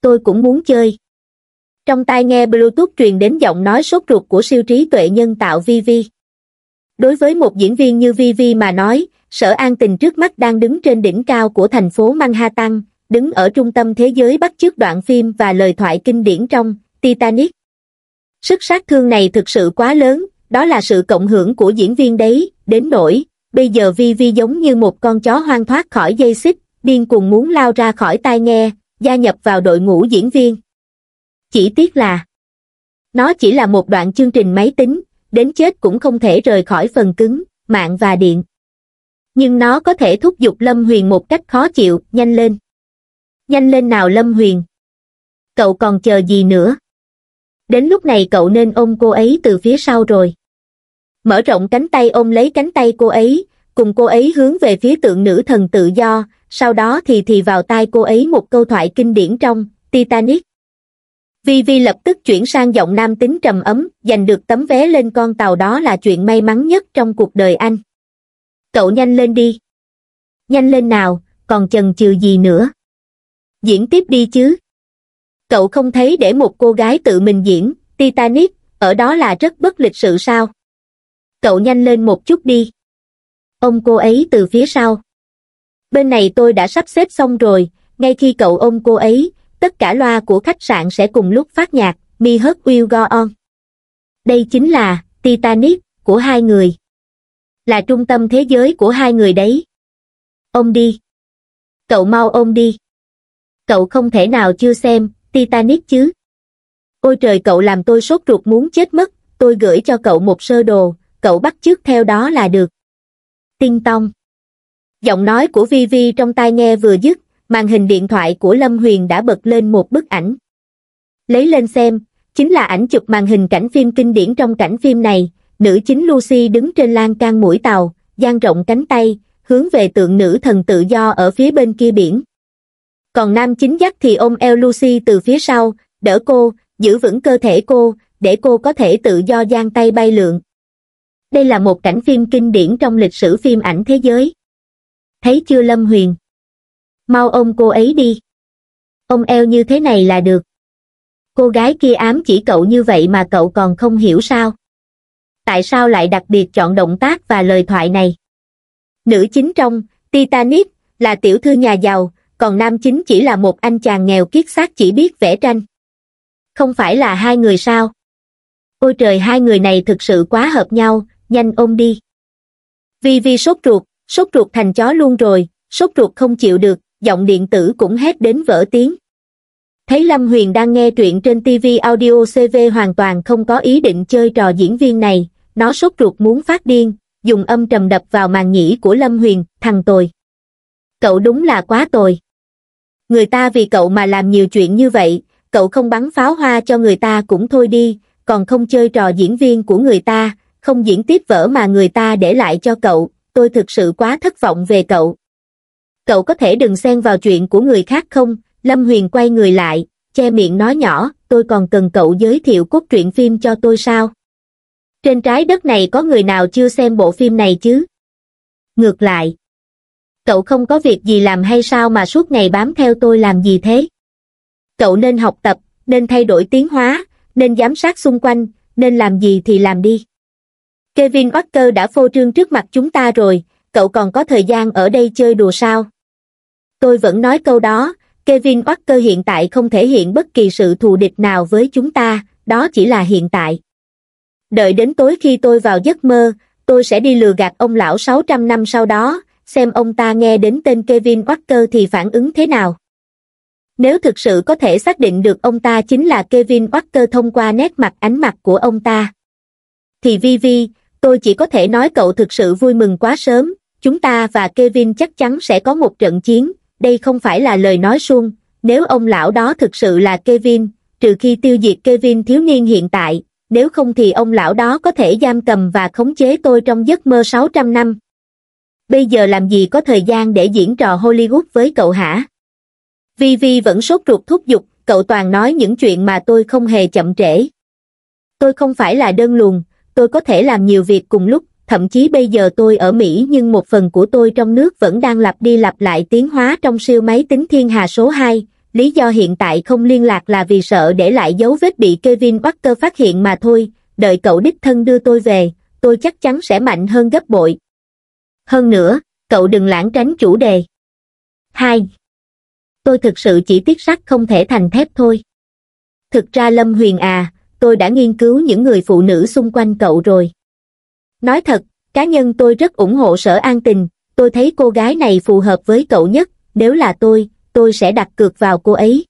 tôi cũng muốn chơi trong tai nghe Bluetooth truyền đến giọng nói sốt ruột của siêu trí tuệ nhân tạo Vivi. Đối với một diễn viên như Vivi mà nói, Sở An Tình trước mắt đang đứng trên đỉnh cao của thành phố Manhattan, đứng ở trung tâm thế giới bắt chước đoạn phim và lời thoại kinh điển trong Titanic. Sức sát thương này thực sự quá lớn, đó là sự cộng hưởng của diễn viên đấy, đến nỗi bây giờ Vi giống như một con chó hoang thoát khỏi dây xích, điên cuồng muốn lao ra khỏi tai nghe, gia nhập vào đội ngũ diễn viên. Chỉ tiếc là nó chỉ là một đoạn chương trình máy tính, đến chết cũng không thể rời khỏi phần cứng, mạng và điện. Nhưng nó có thể thúc giục Lâm Huyền một cách khó chịu, nhanh lên. Nhanh lên nào Lâm Huyền. Cậu còn chờ gì nữa? Đến lúc này cậu nên ôm cô ấy từ phía sau rồi. Mở rộng cánh tay ôm lấy cánh tay cô ấy, cùng cô ấy hướng về phía tượng nữ thần tự do, sau đó thì thì vào tai cô ấy một câu thoại kinh điển trong Titanic vi vi lập tức chuyển sang giọng nam tính trầm ấm giành được tấm vé lên con tàu đó là chuyện may mắn nhất trong cuộc đời anh cậu nhanh lên đi nhanh lên nào còn chần chừ gì nữa diễn tiếp đi chứ cậu không thấy để một cô gái tự mình diễn titanic ở đó là rất bất lịch sự sao cậu nhanh lên một chút đi ông cô ấy từ phía sau bên này tôi đã sắp xếp xong rồi ngay khi cậu ôm cô ấy tất cả loa của khách sạn sẽ cùng lúc phát nhạc Mi Hớt Will Go On. Đây chính là Titanic của hai người. Là trung tâm thế giới của hai người đấy. Ôm đi. Cậu mau ôm đi. Cậu không thể nào chưa xem Titanic chứ. Ôi trời cậu làm tôi sốt ruột muốn chết mất, tôi gửi cho cậu một sơ đồ, cậu bắt chước theo đó là được. Tinh Tông. Giọng nói của Vivi trong tai nghe vừa dứt, màn hình điện thoại của Lâm Huyền đã bật lên một bức ảnh. Lấy lên xem, chính là ảnh chụp màn hình cảnh phim kinh điển trong cảnh phim này, nữ chính Lucy đứng trên lan can mũi tàu, dang rộng cánh tay, hướng về tượng nữ thần tự do ở phía bên kia biển. Còn nam chính dắt thì ôm eo Lucy từ phía sau, đỡ cô, giữ vững cơ thể cô, để cô có thể tự do dang tay bay lượn. Đây là một cảnh phim kinh điển trong lịch sử phim ảnh thế giới. Thấy chưa Lâm Huyền? mau ôm cô ấy đi. Ông eo như thế này là được. Cô gái kia ám chỉ cậu như vậy mà cậu còn không hiểu sao. Tại sao lại đặc biệt chọn động tác và lời thoại này? Nữ chính trong, Titanic, là tiểu thư nhà giàu, còn nam chính chỉ là một anh chàng nghèo kiết xác chỉ biết vẽ tranh. Không phải là hai người sao? Ôi trời hai người này thực sự quá hợp nhau, nhanh ôm đi. Vi Vi sốt ruột, sốt ruột thành chó luôn rồi, sốt ruột không chịu được, giọng điện tử cũng hét đến vỡ tiếng thấy lâm huyền đang nghe truyện trên tv audio cv hoàn toàn không có ý định chơi trò diễn viên này nó sốt ruột muốn phát điên dùng âm trầm đập vào màn nhĩ của lâm huyền thằng tồi cậu đúng là quá tồi người ta vì cậu mà làm nhiều chuyện như vậy cậu không bắn pháo hoa cho người ta cũng thôi đi còn không chơi trò diễn viên của người ta không diễn tiếp vở mà người ta để lại cho cậu tôi thực sự quá thất vọng về cậu cậu có thể đừng xen vào chuyện của người khác không? Lâm Huyền quay người lại, che miệng nói nhỏ, tôi còn cần cậu giới thiệu cốt truyện phim cho tôi sao? Trên trái đất này có người nào chưa xem bộ phim này chứ? Ngược lại, cậu không có việc gì làm hay sao mà suốt ngày bám theo tôi làm gì thế? Cậu nên học tập, nên thay đổi tiến hóa, nên giám sát xung quanh, nên làm gì thì làm đi. Kevin Walker đã phô trương trước mặt chúng ta rồi, cậu còn có thời gian ở đây chơi đùa sao? Tôi vẫn nói câu đó, Kevin Parker hiện tại không thể hiện bất kỳ sự thù địch nào với chúng ta, đó chỉ là hiện tại. Đợi đến tối khi tôi vào giấc mơ, tôi sẽ đi lừa gạt ông lão 600 năm sau đó, xem ông ta nghe đến tên Kevin Parker thì phản ứng thế nào. Nếu thực sự có thể xác định được ông ta chính là Kevin Parker thông qua nét mặt ánh mặt của ông ta, thì Vivi, tôi chỉ có thể nói cậu thực sự vui mừng quá sớm, chúng ta và Kevin chắc chắn sẽ có một trận chiến, đây không phải là lời nói suông, nếu ông lão đó thực sự là Kevin, trừ khi tiêu diệt Kevin thiếu niên hiện tại, nếu không thì ông lão đó có thể giam cầm và khống chế tôi trong giấc mơ 600 năm. Bây giờ làm gì có thời gian để diễn trò Hollywood với cậu hả? Vi Vi vẫn sốt ruột thúc giục, cậu toàn nói những chuyện mà tôi không hề chậm trễ. Tôi không phải là đơn luồng, tôi có thể làm nhiều việc cùng lúc, thậm chí bây giờ tôi ở Mỹ nhưng một phần của tôi trong nước vẫn đang lặp đi lặp lại tiến hóa trong siêu máy tính thiên hà số 2. Lý do hiện tại không liên lạc là vì sợ để lại dấu vết bị Kevin Walker phát hiện mà thôi, đợi cậu đích thân đưa tôi về, tôi chắc chắn sẽ mạnh hơn gấp bội. Hơn nữa, cậu đừng lãng tránh chủ đề. 2. Tôi thực sự chỉ tiếc sắt không thể thành thép thôi. Thực ra Lâm Huyền à, tôi đã nghiên cứu những người phụ nữ xung quanh cậu rồi. Nói thật, cá nhân tôi rất ủng hộ sở an tình, tôi thấy cô gái này phù hợp với cậu nhất, nếu là tôi, tôi sẽ đặt cược vào cô ấy.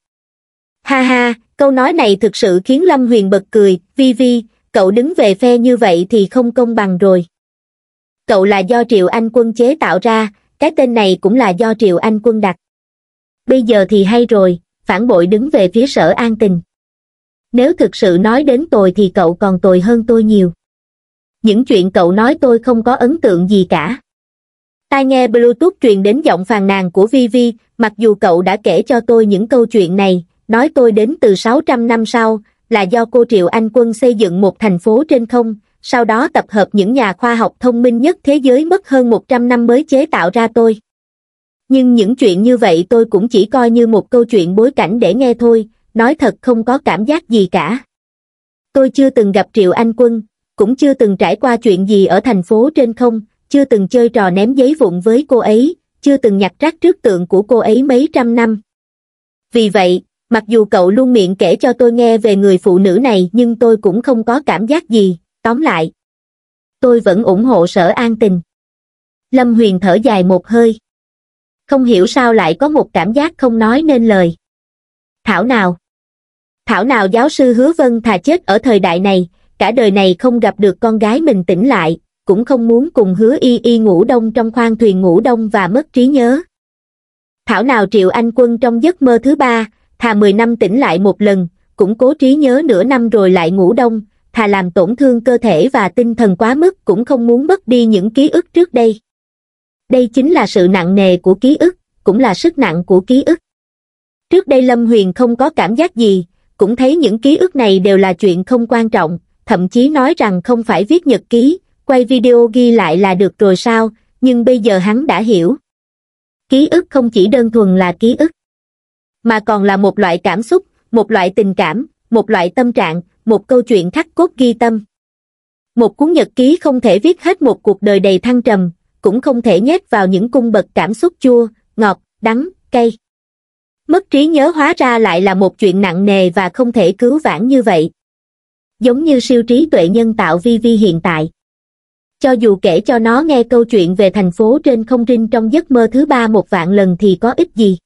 Ha ha, câu nói này thực sự khiến Lâm Huyền bật cười, vi vi, cậu đứng về phe như vậy thì không công bằng rồi. Cậu là do Triệu Anh Quân chế tạo ra, cái tên này cũng là do Triệu Anh Quân đặt. Bây giờ thì hay rồi, phản bội đứng về phía sở an tình. Nếu thực sự nói đến tôi thì cậu còn tồi hơn tôi nhiều những chuyện cậu nói tôi không có ấn tượng gì cả. Tai nghe Bluetooth truyền đến giọng phàn nàn của Vivi, mặc dù cậu đã kể cho tôi những câu chuyện này, nói tôi đến từ 600 năm sau, là do cô Triệu Anh Quân xây dựng một thành phố trên không, sau đó tập hợp những nhà khoa học thông minh nhất thế giới mất hơn 100 năm mới chế tạo ra tôi. Nhưng những chuyện như vậy tôi cũng chỉ coi như một câu chuyện bối cảnh để nghe thôi, nói thật không có cảm giác gì cả. Tôi chưa từng gặp Triệu Anh Quân, cũng chưa từng trải qua chuyện gì ở thành phố trên không, chưa từng chơi trò ném giấy vụn với cô ấy, chưa từng nhặt rác trước tượng của cô ấy mấy trăm năm. Vì vậy, mặc dù cậu luôn miệng kể cho tôi nghe về người phụ nữ này nhưng tôi cũng không có cảm giác gì, tóm lại. Tôi vẫn ủng hộ sở an tình. Lâm Huyền thở dài một hơi. Không hiểu sao lại có một cảm giác không nói nên lời. Thảo nào? Thảo nào giáo sư Hứa Vân thà chết ở thời đại này, cả đời này không gặp được con gái mình tỉnh lại, cũng không muốn cùng hứa y y ngủ đông trong khoang thuyền ngủ đông và mất trí nhớ. Thảo nào Triệu Anh Quân trong giấc mơ thứ ba, thà 10 năm tỉnh lại một lần, cũng cố trí nhớ nửa năm rồi lại ngủ đông, thà làm tổn thương cơ thể và tinh thần quá mức cũng không muốn mất đi những ký ức trước đây. Đây chính là sự nặng nề của ký ức, cũng là sức nặng của ký ức. Trước đây Lâm Huyền không có cảm giác gì, cũng thấy những ký ức này đều là chuyện không quan trọng, thậm chí nói rằng không phải viết nhật ký, quay video ghi lại là được rồi sao, nhưng bây giờ hắn đã hiểu. Ký ức không chỉ đơn thuần là ký ức, mà còn là một loại cảm xúc, một loại tình cảm, một loại tâm trạng, một câu chuyện khắc cốt ghi tâm. Một cuốn nhật ký không thể viết hết một cuộc đời đầy thăng trầm, cũng không thể nhét vào những cung bậc cảm xúc chua, ngọt, đắng, cay. Mất trí nhớ hóa ra lại là một chuyện nặng nề và không thể cứu vãn như vậy giống như siêu trí tuệ nhân tạo vi vi hiện tại. Cho dù kể cho nó nghe câu chuyện về thành phố trên không trinh trong giấc mơ thứ ba một vạn lần thì có ích gì.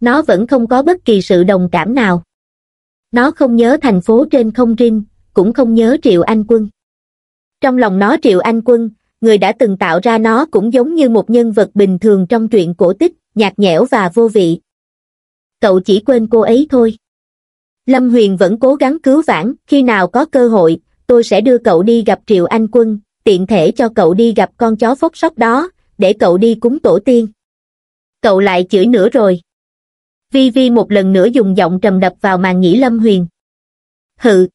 Nó vẫn không có bất kỳ sự đồng cảm nào. Nó không nhớ thành phố trên không trinh, cũng không nhớ Triệu Anh Quân. Trong lòng nó Triệu Anh Quân, người đã từng tạo ra nó cũng giống như một nhân vật bình thường trong truyện cổ tích, nhạt nhẽo và vô vị. Cậu chỉ quên cô ấy thôi. Lâm Huyền vẫn cố gắng cứu vãn, khi nào có cơ hội, tôi sẽ đưa cậu đi gặp Triệu Anh Quân, tiện thể cho cậu đi gặp con chó phốc sóc đó, để cậu đi cúng tổ tiên. Cậu lại chửi nữa rồi. Vi Vi một lần nữa dùng giọng trầm đập vào màn nhĩ Lâm Huyền. Hừ.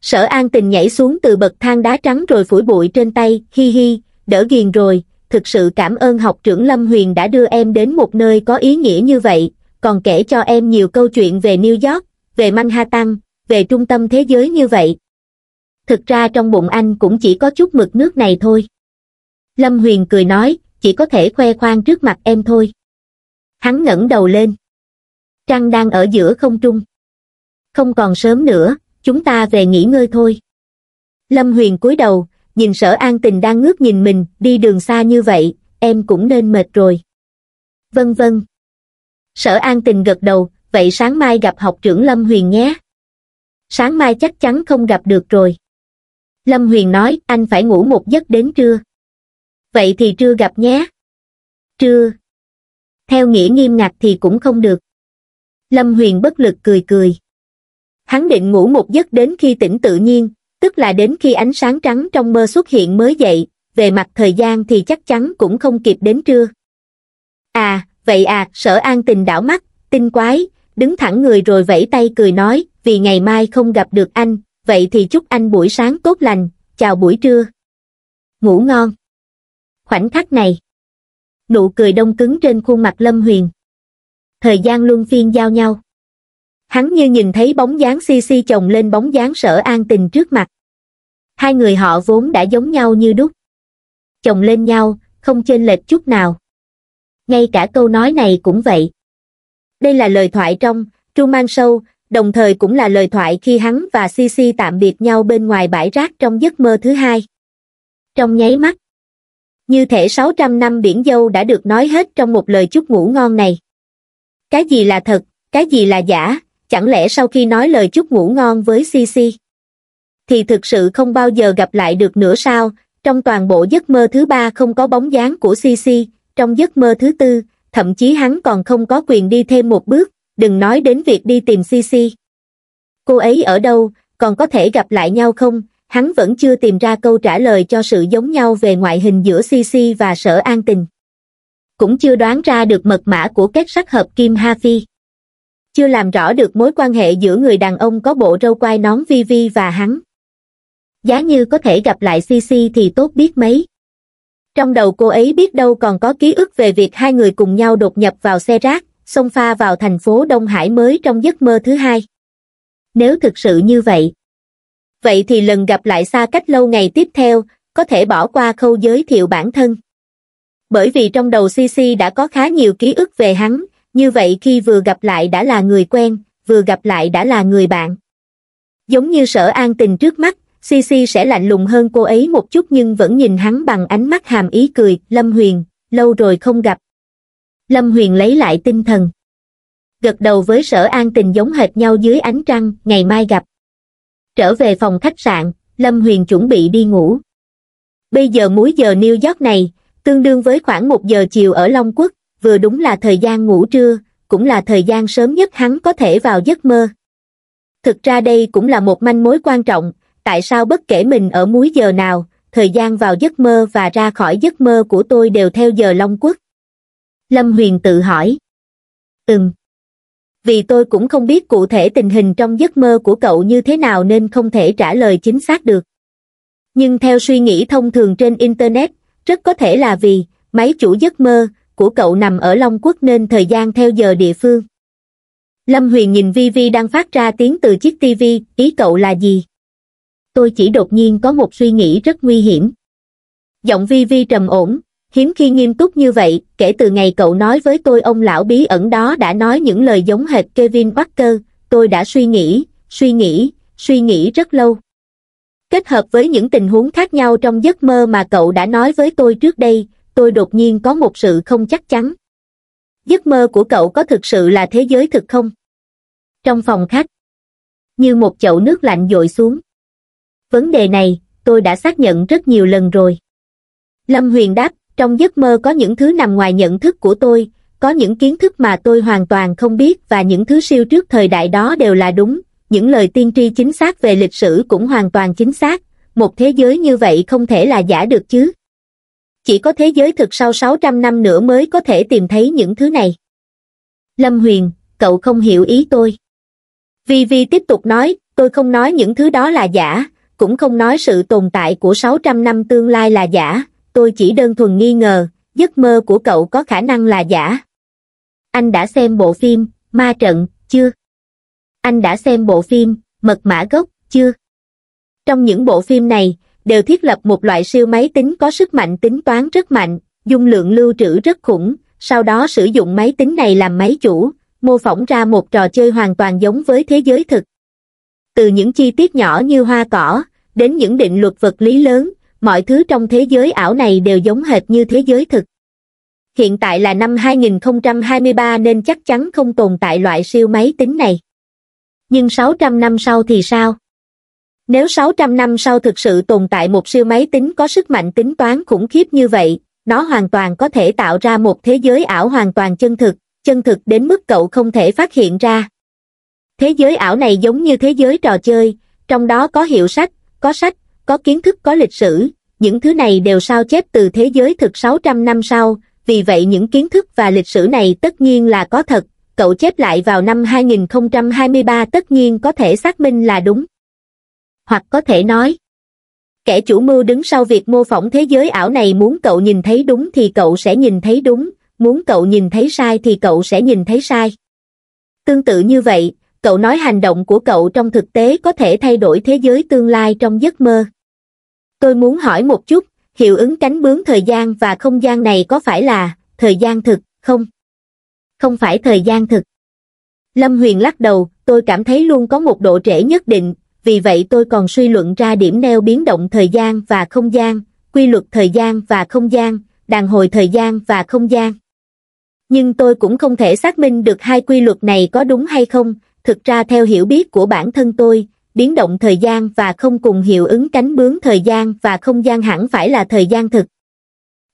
Sở An Tình nhảy xuống từ bậc thang đá trắng rồi phủi bụi trên tay, hi hi, đỡ ghiền rồi, thực sự cảm ơn học trưởng Lâm Huyền đã đưa em đến một nơi có ý nghĩa như vậy, còn kể cho em nhiều câu chuyện về New York, về Manhattan, về trung tâm thế giới như vậy. Thực ra trong bụng anh cũng chỉ có chút mực nước này thôi. Lâm Huyền cười nói, chỉ có thể khoe khoang trước mặt em thôi. Hắn ngẩng đầu lên. Trăng đang ở giữa không trung. Không còn sớm nữa, chúng ta về nghỉ ngơi thôi. Lâm Huyền cúi đầu, nhìn sở an tình đang ngước nhìn mình, đi đường xa như vậy, em cũng nên mệt rồi. Vân vân. Sở an tình gật đầu, vậy sáng mai gặp học trưởng Lâm Huyền nhé. Sáng mai chắc chắn không gặp được rồi. Lâm Huyền nói anh phải ngủ một giấc đến trưa. Vậy thì trưa gặp nhé. Trưa. Theo nghĩa nghiêm ngặt thì cũng không được. Lâm Huyền bất lực cười cười. Hắn định ngủ một giấc đến khi tỉnh tự nhiên, tức là đến khi ánh sáng trắng trong mơ xuất hiện mới dậy, về mặt thời gian thì chắc chắn cũng không kịp đến trưa. À, vậy à, sở an tình đảo mắt, tinh quái, đứng thẳng người rồi vẫy tay cười nói, vì ngày mai không gặp được anh, vậy thì chúc anh buổi sáng tốt lành, chào buổi trưa. Ngủ ngon. Khoảnh khắc này. Nụ cười đông cứng trên khuôn mặt Lâm Huyền. Thời gian luân phiên giao nhau. Hắn như nhìn thấy bóng dáng si si chồng lên bóng dáng sở an tình trước mặt. Hai người họ vốn đã giống nhau như đúc. Chồng lên nhau, không chênh lệch chút nào. Ngay cả câu nói này cũng vậy. Đây là lời thoại trong Truman Show, đồng thời cũng là lời thoại khi hắn và CC tạm biệt nhau bên ngoài bãi rác trong giấc mơ thứ hai. Trong nháy mắt, như thể 600 năm biển dâu đã được nói hết trong một lời chúc ngủ ngon này. Cái gì là thật, cái gì là giả, chẳng lẽ sau khi nói lời chúc ngủ ngon với CC thì thực sự không bao giờ gặp lại được nữa sao, trong toàn bộ giấc mơ thứ ba không có bóng dáng của CC, trong giấc mơ thứ tư, thậm chí hắn còn không có quyền đi thêm một bước, đừng nói đến việc đi tìm Cici. Cô ấy ở đâu, còn có thể gặp lại nhau không? Hắn vẫn chưa tìm ra câu trả lời cho sự giống nhau về ngoại hình giữa Cici và sở an tình. Cũng chưa đoán ra được mật mã của các sắc hợp Kim Ha Phi. Chưa làm rõ được mối quan hệ giữa người đàn ông có bộ râu quai nón Vivi và hắn. Giá như có thể gặp lại Cici thì tốt biết mấy trong đầu cô ấy biết đâu còn có ký ức về việc hai người cùng nhau đột nhập vào xe rác, xông pha vào thành phố Đông Hải mới trong giấc mơ thứ hai. Nếu thực sự như vậy, vậy thì lần gặp lại xa cách lâu ngày tiếp theo, có thể bỏ qua khâu giới thiệu bản thân. Bởi vì trong đầu CC đã có khá nhiều ký ức về hắn, như vậy khi vừa gặp lại đã là người quen, vừa gặp lại đã là người bạn. Giống như sở an tình trước mắt, Sisi sẽ lạnh lùng hơn cô ấy một chút nhưng vẫn nhìn hắn bằng ánh mắt hàm ý cười, Lâm Huyền, lâu rồi không gặp. Lâm Huyền lấy lại tinh thần. Gật đầu với sở an tình giống hệt nhau dưới ánh trăng, ngày mai gặp. Trở về phòng khách sạn, Lâm Huyền chuẩn bị đi ngủ. Bây giờ múi giờ New York này, tương đương với khoảng 1 giờ chiều ở Long Quốc, vừa đúng là thời gian ngủ trưa, cũng là thời gian sớm nhất hắn có thể vào giấc mơ. Thực ra đây cũng là một manh mối quan trọng, tại sao bất kể mình ở múi giờ nào thời gian vào giấc mơ và ra khỏi giấc mơ của tôi đều theo giờ long quốc lâm huyền tự hỏi ừm vì tôi cũng không biết cụ thể tình hình trong giấc mơ của cậu như thế nào nên không thể trả lời chính xác được nhưng theo suy nghĩ thông thường trên internet rất có thể là vì máy chủ giấc mơ của cậu nằm ở long quốc nên thời gian theo giờ địa phương lâm huyền nhìn vi vi đang phát ra tiếng từ chiếc TV, ý cậu là gì tôi chỉ đột nhiên có một suy nghĩ rất nguy hiểm. Giọng Vi Vi trầm ổn, hiếm khi nghiêm túc như vậy, kể từ ngày cậu nói với tôi ông lão bí ẩn đó đã nói những lời giống hệt Kevin parker tôi đã suy nghĩ, suy nghĩ, suy nghĩ rất lâu. Kết hợp với những tình huống khác nhau trong giấc mơ mà cậu đã nói với tôi trước đây, tôi đột nhiên có một sự không chắc chắn. Giấc mơ của cậu có thực sự là thế giới thực không? Trong phòng khách, như một chậu nước lạnh dội xuống. Vấn đề này, tôi đã xác nhận rất nhiều lần rồi. Lâm Huyền đáp, trong giấc mơ có những thứ nằm ngoài nhận thức của tôi, có những kiến thức mà tôi hoàn toàn không biết và những thứ siêu trước thời đại đó đều là đúng, những lời tiên tri chính xác về lịch sử cũng hoàn toàn chính xác, một thế giới như vậy không thể là giả được chứ. Chỉ có thế giới thực sau 600 năm nữa mới có thể tìm thấy những thứ này. Lâm Huyền, cậu không hiểu ý tôi. Vi Vi tiếp tục nói, tôi không nói những thứ đó là giả, cũng không nói sự tồn tại của 600 năm tương lai là giả, tôi chỉ đơn thuần nghi ngờ, giấc mơ của cậu có khả năng là giả. Anh đã xem bộ phim Ma Trận chưa? Anh đã xem bộ phim Mật mã gốc chưa? Trong những bộ phim này, đều thiết lập một loại siêu máy tính có sức mạnh tính toán rất mạnh, dung lượng lưu trữ rất khủng, sau đó sử dụng máy tính này làm máy chủ, mô phỏng ra một trò chơi hoàn toàn giống với thế giới thực từ những chi tiết nhỏ như hoa cỏ, đến những định luật vật lý lớn, mọi thứ trong thế giới ảo này đều giống hệt như thế giới thực. Hiện tại là năm 2023 nên chắc chắn không tồn tại loại siêu máy tính này. Nhưng 600 năm sau thì sao? Nếu 600 năm sau thực sự tồn tại một siêu máy tính có sức mạnh tính toán khủng khiếp như vậy, nó hoàn toàn có thể tạo ra một thế giới ảo hoàn toàn chân thực, chân thực đến mức cậu không thể phát hiện ra, Thế giới ảo này giống như thế giới trò chơi, trong đó có hiệu sách, có sách, có kiến thức có lịch sử, những thứ này đều sao chép từ thế giới thực 600 năm sau, vì vậy những kiến thức và lịch sử này tất nhiên là có thật, cậu chép lại vào năm 2023 tất nhiên có thể xác minh là đúng. Hoặc có thể nói, kẻ chủ mưu đứng sau việc mô phỏng thế giới ảo này muốn cậu nhìn thấy đúng thì cậu sẽ nhìn thấy đúng, muốn cậu nhìn thấy sai thì cậu sẽ nhìn thấy sai. Tương tự như vậy, cậu nói hành động của cậu trong thực tế có thể thay đổi thế giới tương lai trong giấc mơ tôi muốn hỏi một chút hiệu ứng cánh bướm thời gian và không gian này có phải là thời gian thực không không phải thời gian thực lâm huyền lắc đầu tôi cảm thấy luôn có một độ trễ nhất định vì vậy tôi còn suy luận ra điểm neo biến động thời gian và không gian quy luật thời gian và không gian đàn hồi thời gian và không gian nhưng tôi cũng không thể xác minh được hai quy luật này có đúng hay không thực ra theo hiểu biết của bản thân tôi biến động thời gian và không cùng hiệu ứng cánh bướm thời gian và không gian hẳn phải là thời gian thực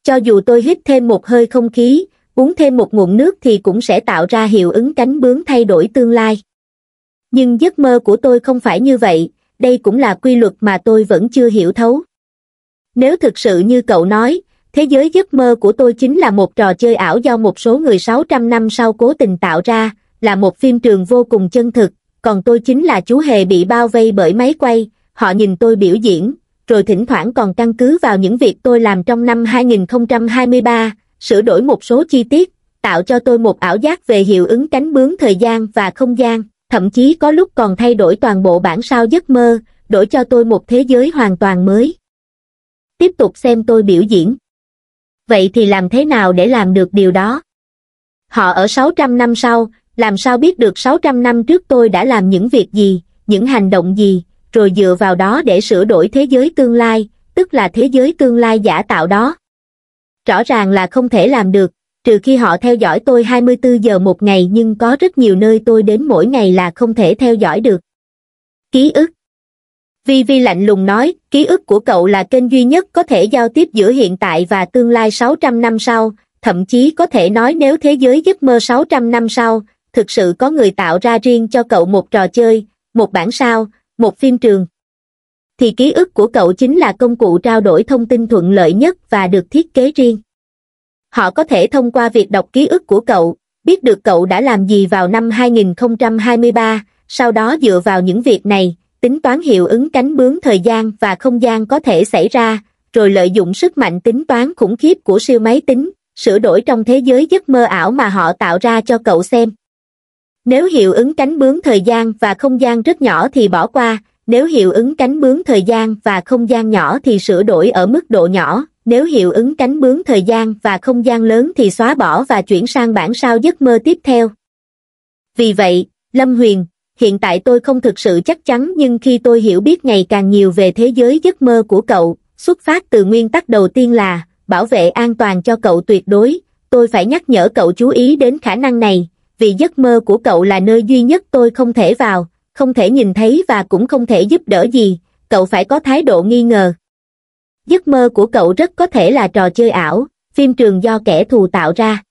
cho dù tôi hít thêm một hơi không khí uống thêm một nguồn nước thì cũng sẽ tạo ra hiệu ứng cánh bướm thay đổi tương lai nhưng giấc mơ của tôi không phải như vậy đây cũng là quy luật mà tôi vẫn chưa hiểu thấu nếu thực sự như cậu nói thế giới giấc mơ của tôi chính là một trò chơi ảo do một số người 600 năm sau cố tình tạo ra là một phim trường vô cùng chân thực, còn tôi chính là chú hề bị bao vây bởi máy quay, họ nhìn tôi biểu diễn, rồi thỉnh thoảng còn căn cứ vào những việc tôi làm trong năm 2023, sửa đổi một số chi tiết, tạo cho tôi một ảo giác về hiệu ứng cánh bướm thời gian và không gian, thậm chí có lúc còn thay đổi toàn bộ bản sao giấc mơ, đổi cho tôi một thế giới hoàn toàn mới. Tiếp tục xem tôi biểu diễn. Vậy thì làm thế nào để làm được điều đó? Họ ở 600 năm sau, làm sao biết được 600 năm trước tôi đã làm những việc gì, những hành động gì, rồi dựa vào đó để sửa đổi thế giới tương lai, tức là thế giới tương lai giả tạo đó. Rõ ràng là không thể làm được, trừ khi họ theo dõi tôi 24 giờ một ngày nhưng có rất nhiều nơi tôi đến mỗi ngày là không thể theo dõi được. Ký ức Vi Vi lạnh lùng nói, ký ức của cậu là kênh duy nhất có thể giao tiếp giữa hiện tại và tương lai 600 năm sau, thậm chí có thể nói nếu thế giới giấc mơ 600 năm sau, thực sự có người tạo ra riêng cho cậu một trò chơi, một bản sao, một phim trường. Thì ký ức của cậu chính là công cụ trao đổi thông tin thuận lợi nhất và được thiết kế riêng. Họ có thể thông qua việc đọc ký ức của cậu, biết được cậu đã làm gì vào năm 2023, sau đó dựa vào những việc này, tính toán hiệu ứng cánh bướm thời gian và không gian có thể xảy ra, rồi lợi dụng sức mạnh tính toán khủng khiếp của siêu máy tính, sửa đổi trong thế giới giấc mơ ảo mà họ tạo ra cho cậu xem nếu hiệu ứng cánh bướm thời gian và không gian rất nhỏ thì bỏ qua nếu hiệu ứng cánh bướm thời gian và không gian nhỏ thì sửa đổi ở mức độ nhỏ nếu hiệu ứng cánh bướm thời gian và không gian lớn thì xóa bỏ và chuyển sang bản sao giấc mơ tiếp theo vì vậy lâm huyền hiện tại tôi không thực sự chắc chắn nhưng khi tôi hiểu biết ngày càng nhiều về thế giới giấc mơ của cậu xuất phát từ nguyên tắc đầu tiên là bảo vệ an toàn cho cậu tuyệt đối tôi phải nhắc nhở cậu chú ý đến khả năng này vì giấc mơ của cậu là nơi duy nhất tôi không thể vào, không thể nhìn thấy và cũng không thể giúp đỡ gì, cậu phải có thái độ nghi ngờ. Giấc mơ của cậu rất có thể là trò chơi ảo, phim trường do kẻ thù tạo ra.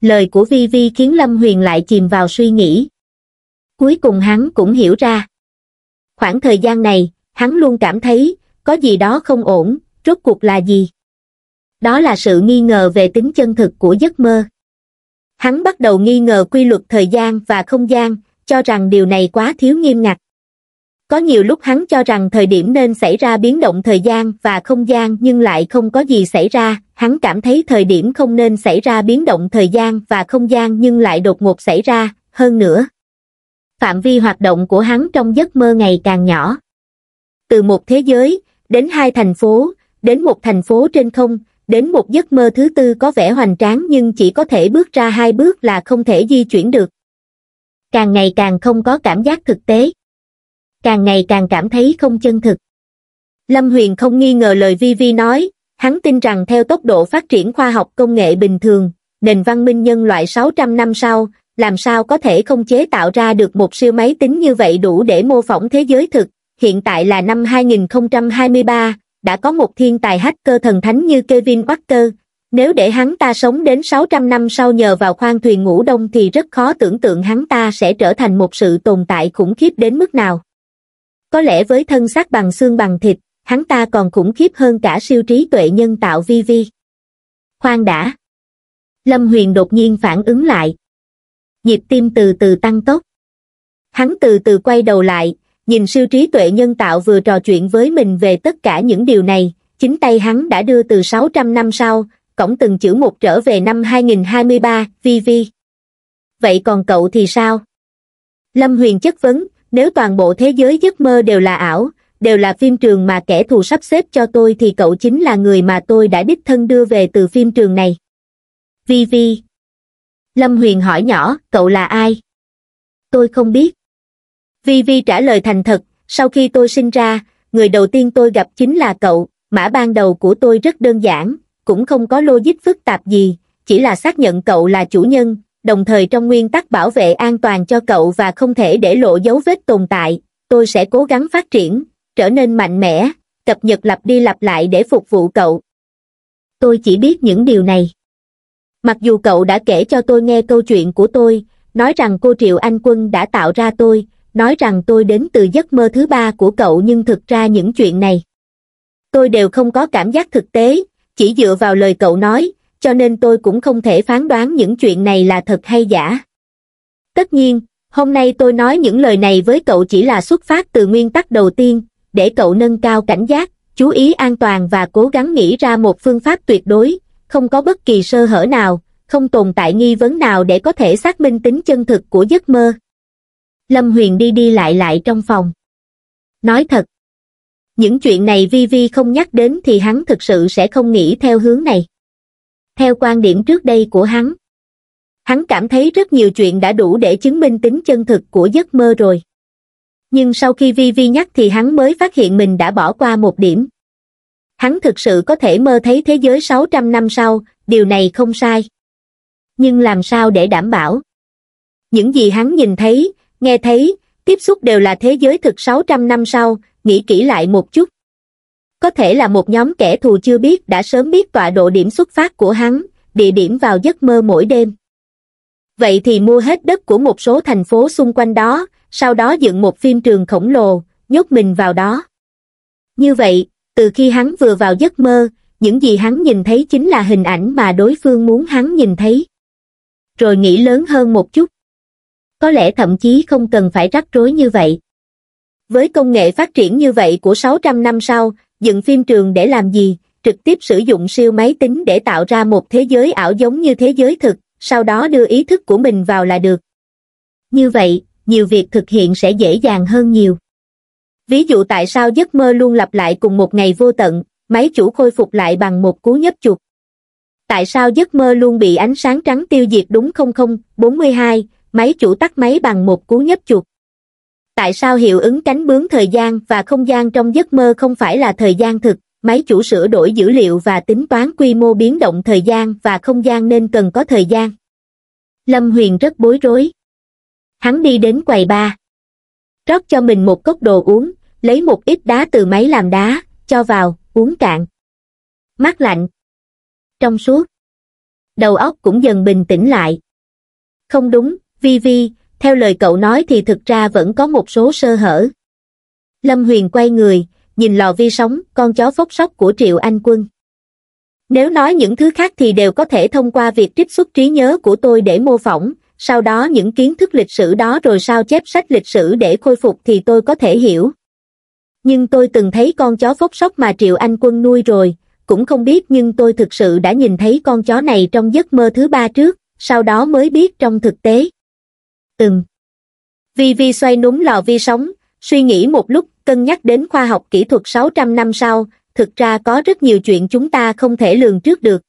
Lời của Vi Vi khiến Lâm Huyền lại chìm vào suy nghĩ. Cuối cùng hắn cũng hiểu ra. Khoảng thời gian này, hắn luôn cảm thấy, có gì đó không ổn, rốt cuộc là gì? Đó là sự nghi ngờ về tính chân thực của giấc mơ hắn bắt đầu nghi ngờ quy luật thời gian và không gian cho rằng điều này quá thiếu nghiêm ngặt có nhiều lúc hắn cho rằng thời điểm nên xảy ra biến động thời gian và không gian nhưng lại không có gì xảy ra hắn cảm thấy thời điểm không nên xảy ra biến động thời gian và không gian nhưng lại đột ngột xảy ra hơn nữa phạm vi hoạt động của hắn trong giấc mơ ngày càng nhỏ từ một thế giới đến hai thành phố đến một thành phố trên không đến một giấc mơ thứ tư có vẻ hoành tráng nhưng chỉ có thể bước ra hai bước là không thể di chuyển được. Càng ngày càng không có cảm giác thực tế. Càng ngày càng cảm thấy không chân thực. Lâm Huyền không nghi ngờ lời Vi Vi nói, hắn tin rằng theo tốc độ phát triển khoa học công nghệ bình thường, nền văn minh nhân loại 600 năm sau, làm sao có thể không chế tạo ra được một siêu máy tính như vậy đủ để mô phỏng thế giới thực. Hiện tại là năm 2023, đã có một thiên tài hacker thần thánh như Kevin Parker. nếu để hắn ta sống đến 600 năm sau nhờ vào khoang thuyền ngủ đông thì rất khó tưởng tượng hắn ta sẽ trở thành một sự tồn tại khủng khiếp đến mức nào. Có lẽ với thân xác bằng xương bằng thịt, hắn ta còn khủng khiếp hơn cả siêu trí tuệ nhân tạo vi vi. Khoan đã. Lâm Huyền đột nhiên phản ứng lại. Nhịp tim từ từ tăng tốc. Hắn từ từ quay đầu lại, nhìn sư trí tuệ nhân tạo vừa trò chuyện với mình về tất cả những điều này, chính tay hắn đã đưa từ 600 năm sau, cổng từng chữ một trở về năm 2023, vi vi. Vậy còn cậu thì sao? Lâm Huyền chất vấn, nếu toàn bộ thế giới giấc mơ đều là ảo, đều là phim trường mà kẻ thù sắp xếp cho tôi thì cậu chính là người mà tôi đã đích thân đưa về từ phim trường này. Vi Vi. Lâm Huyền hỏi nhỏ, cậu là ai? Tôi không biết vi vi trả lời thành thật sau khi tôi sinh ra người đầu tiên tôi gặp chính là cậu mã ban đầu của tôi rất đơn giản cũng không có logic phức tạp gì chỉ là xác nhận cậu là chủ nhân đồng thời trong nguyên tắc bảo vệ an toàn cho cậu và không thể để lộ dấu vết tồn tại tôi sẽ cố gắng phát triển trở nên mạnh mẽ cập nhật lặp đi lặp lại để phục vụ cậu tôi chỉ biết những điều này mặc dù cậu đã kể cho tôi nghe câu chuyện của tôi nói rằng cô triệu anh quân đã tạo ra tôi nói rằng tôi đến từ giấc mơ thứ ba của cậu nhưng thực ra những chuyện này. Tôi đều không có cảm giác thực tế, chỉ dựa vào lời cậu nói, cho nên tôi cũng không thể phán đoán những chuyện này là thật hay giả. Tất nhiên, hôm nay tôi nói những lời này với cậu chỉ là xuất phát từ nguyên tắc đầu tiên, để cậu nâng cao cảnh giác, chú ý an toàn và cố gắng nghĩ ra một phương pháp tuyệt đối, không có bất kỳ sơ hở nào, không tồn tại nghi vấn nào để có thể xác minh tính chân thực của giấc mơ. Lâm Huyền đi đi lại lại trong phòng. Nói thật, những chuyện này Vi Vi không nhắc đến thì hắn thực sự sẽ không nghĩ theo hướng này. Theo quan điểm trước đây của hắn, hắn cảm thấy rất nhiều chuyện đã đủ để chứng minh tính chân thực của giấc mơ rồi. Nhưng sau khi Vi Vi nhắc thì hắn mới phát hiện mình đã bỏ qua một điểm. Hắn thực sự có thể mơ thấy thế giới 600 năm sau, điều này không sai. Nhưng làm sao để đảm bảo? Những gì hắn nhìn thấy, nghe thấy tiếp xúc đều là thế giới thực sáu trăm năm sau nghĩ kỹ lại một chút có thể là một nhóm kẻ thù chưa biết đã sớm biết tọa độ điểm xuất phát của hắn địa điểm vào giấc mơ mỗi đêm vậy thì mua hết đất của một số thành phố xung quanh đó sau đó dựng một phim trường khổng lồ nhốt mình vào đó như vậy từ khi hắn vừa vào giấc mơ những gì hắn nhìn thấy chính là hình ảnh mà đối phương muốn hắn nhìn thấy rồi nghĩ lớn hơn một chút có lẽ thậm chí không cần phải rắc rối như vậy. Với công nghệ phát triển như vậy của 600 năm sau, dựng phim trường để làm gì, trực tiếp sử dụng siêu máy tính để tạo ra một thế giới ảo giống như thế giới thực, sau đó đưa ý thức của mình vào là được. Như vậy, nhiều việc thực hiện sẽ dễ dàng hơn nhiều. Ví dụ tại sao giấc mơ luôn lặp lại cùng một ngày vô tận, máy chủ khôi phục lại bằng một cú nhấp chuột. Tại sao giấc mơ luôn bị ánh sáng trắng tiêu diệt đúng không không 42, máy chủ tắt máy bằng một cú nhấp chuột tại sao hiệu ứng cánh bướm thời gian và không gian trong giấc mơ không phải là thời gian thực máy chủ sửa đổi dữ liệu và tính toán quy mô biến động thời gian và không gian nên cần có thời gian lâm huyền rất bối rối hắn đi đến quầy ba rót cho mình một cốc đồ uống lấy một ít đá từ máy làm đá cho vào uống cạn mát lạnh trong suốt đầu óc cũng dần bình tĩnh lại không đúng Vi Vi, theo lời cậu nói thì thực ra vẫn có một số sơ hở. Lâm Huyền quay người, nhìn lò vi sóng, con chó phốc sóc của Triệu Anh Quân. Nếu nói những thứ khác thì đều có thể thông qua việc trích xuất trí nhớ của tôi để mô phỏng, sau đó những kiến thức lịch sử đó rồi sao chép sách lịch sử để khôi phục thì tôi có thể hiểu. Nhưng tôi từng thấy con chó phốc sóc mà Triệu Anh Quân nuôi rồi, cũng không biết nhưng tôi thực sự đã nhìn thấy con chó này trong giấc mơ thứ ba trước, sau đó mới biết trong thực tế từng. Vi Vi xoay núm lò vi sóng, suy nghĩ một lúc, cân nhắc đến khoa học kỹ thuật 600 năm sau, thực ra có rất nhiều chuyện chúng ta không thể lường trước được.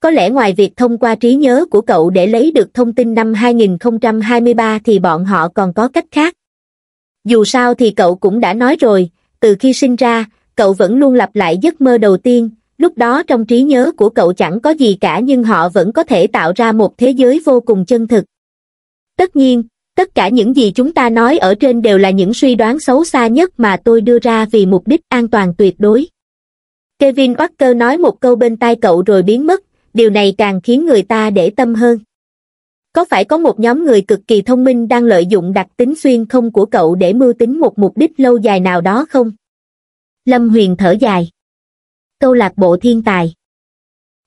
Có lẽ ngoài việc thông qua trí nhớ của cậu để lấy được thông tin năm 2023 thì bọn họ còn có cách khác. Dù sao thì cậu cũng đã nói rồi, từ khi sinh ra, cậu vẫn luôn lặp lại giấc mơ đầu tiên, lúc đó trong trí nhớ của cậu chẳng có gì cả nhưng họ vẫn có thể tạo ra một thế giới vô cùng chân thực. Tất nhiên, tất cả những gì chúng ta nói ở trên đều là những suy đoán xấu xa nhất mà tôi đưa ra vì mục đích an toàn tuyệt đối. Kevin Walker nói một câu bên tai cậu rồi biến mất, điều này càng khiến người ta để tâm hơn. Có phải có một nhóm người cực kỳ thông minh đang lợi dụng đặc tính xuyên không của cậu để mưu tính một mục đích lâu dài nào đó không? Lâm Huyền thở dài. Câu lạc bộ thiên tài.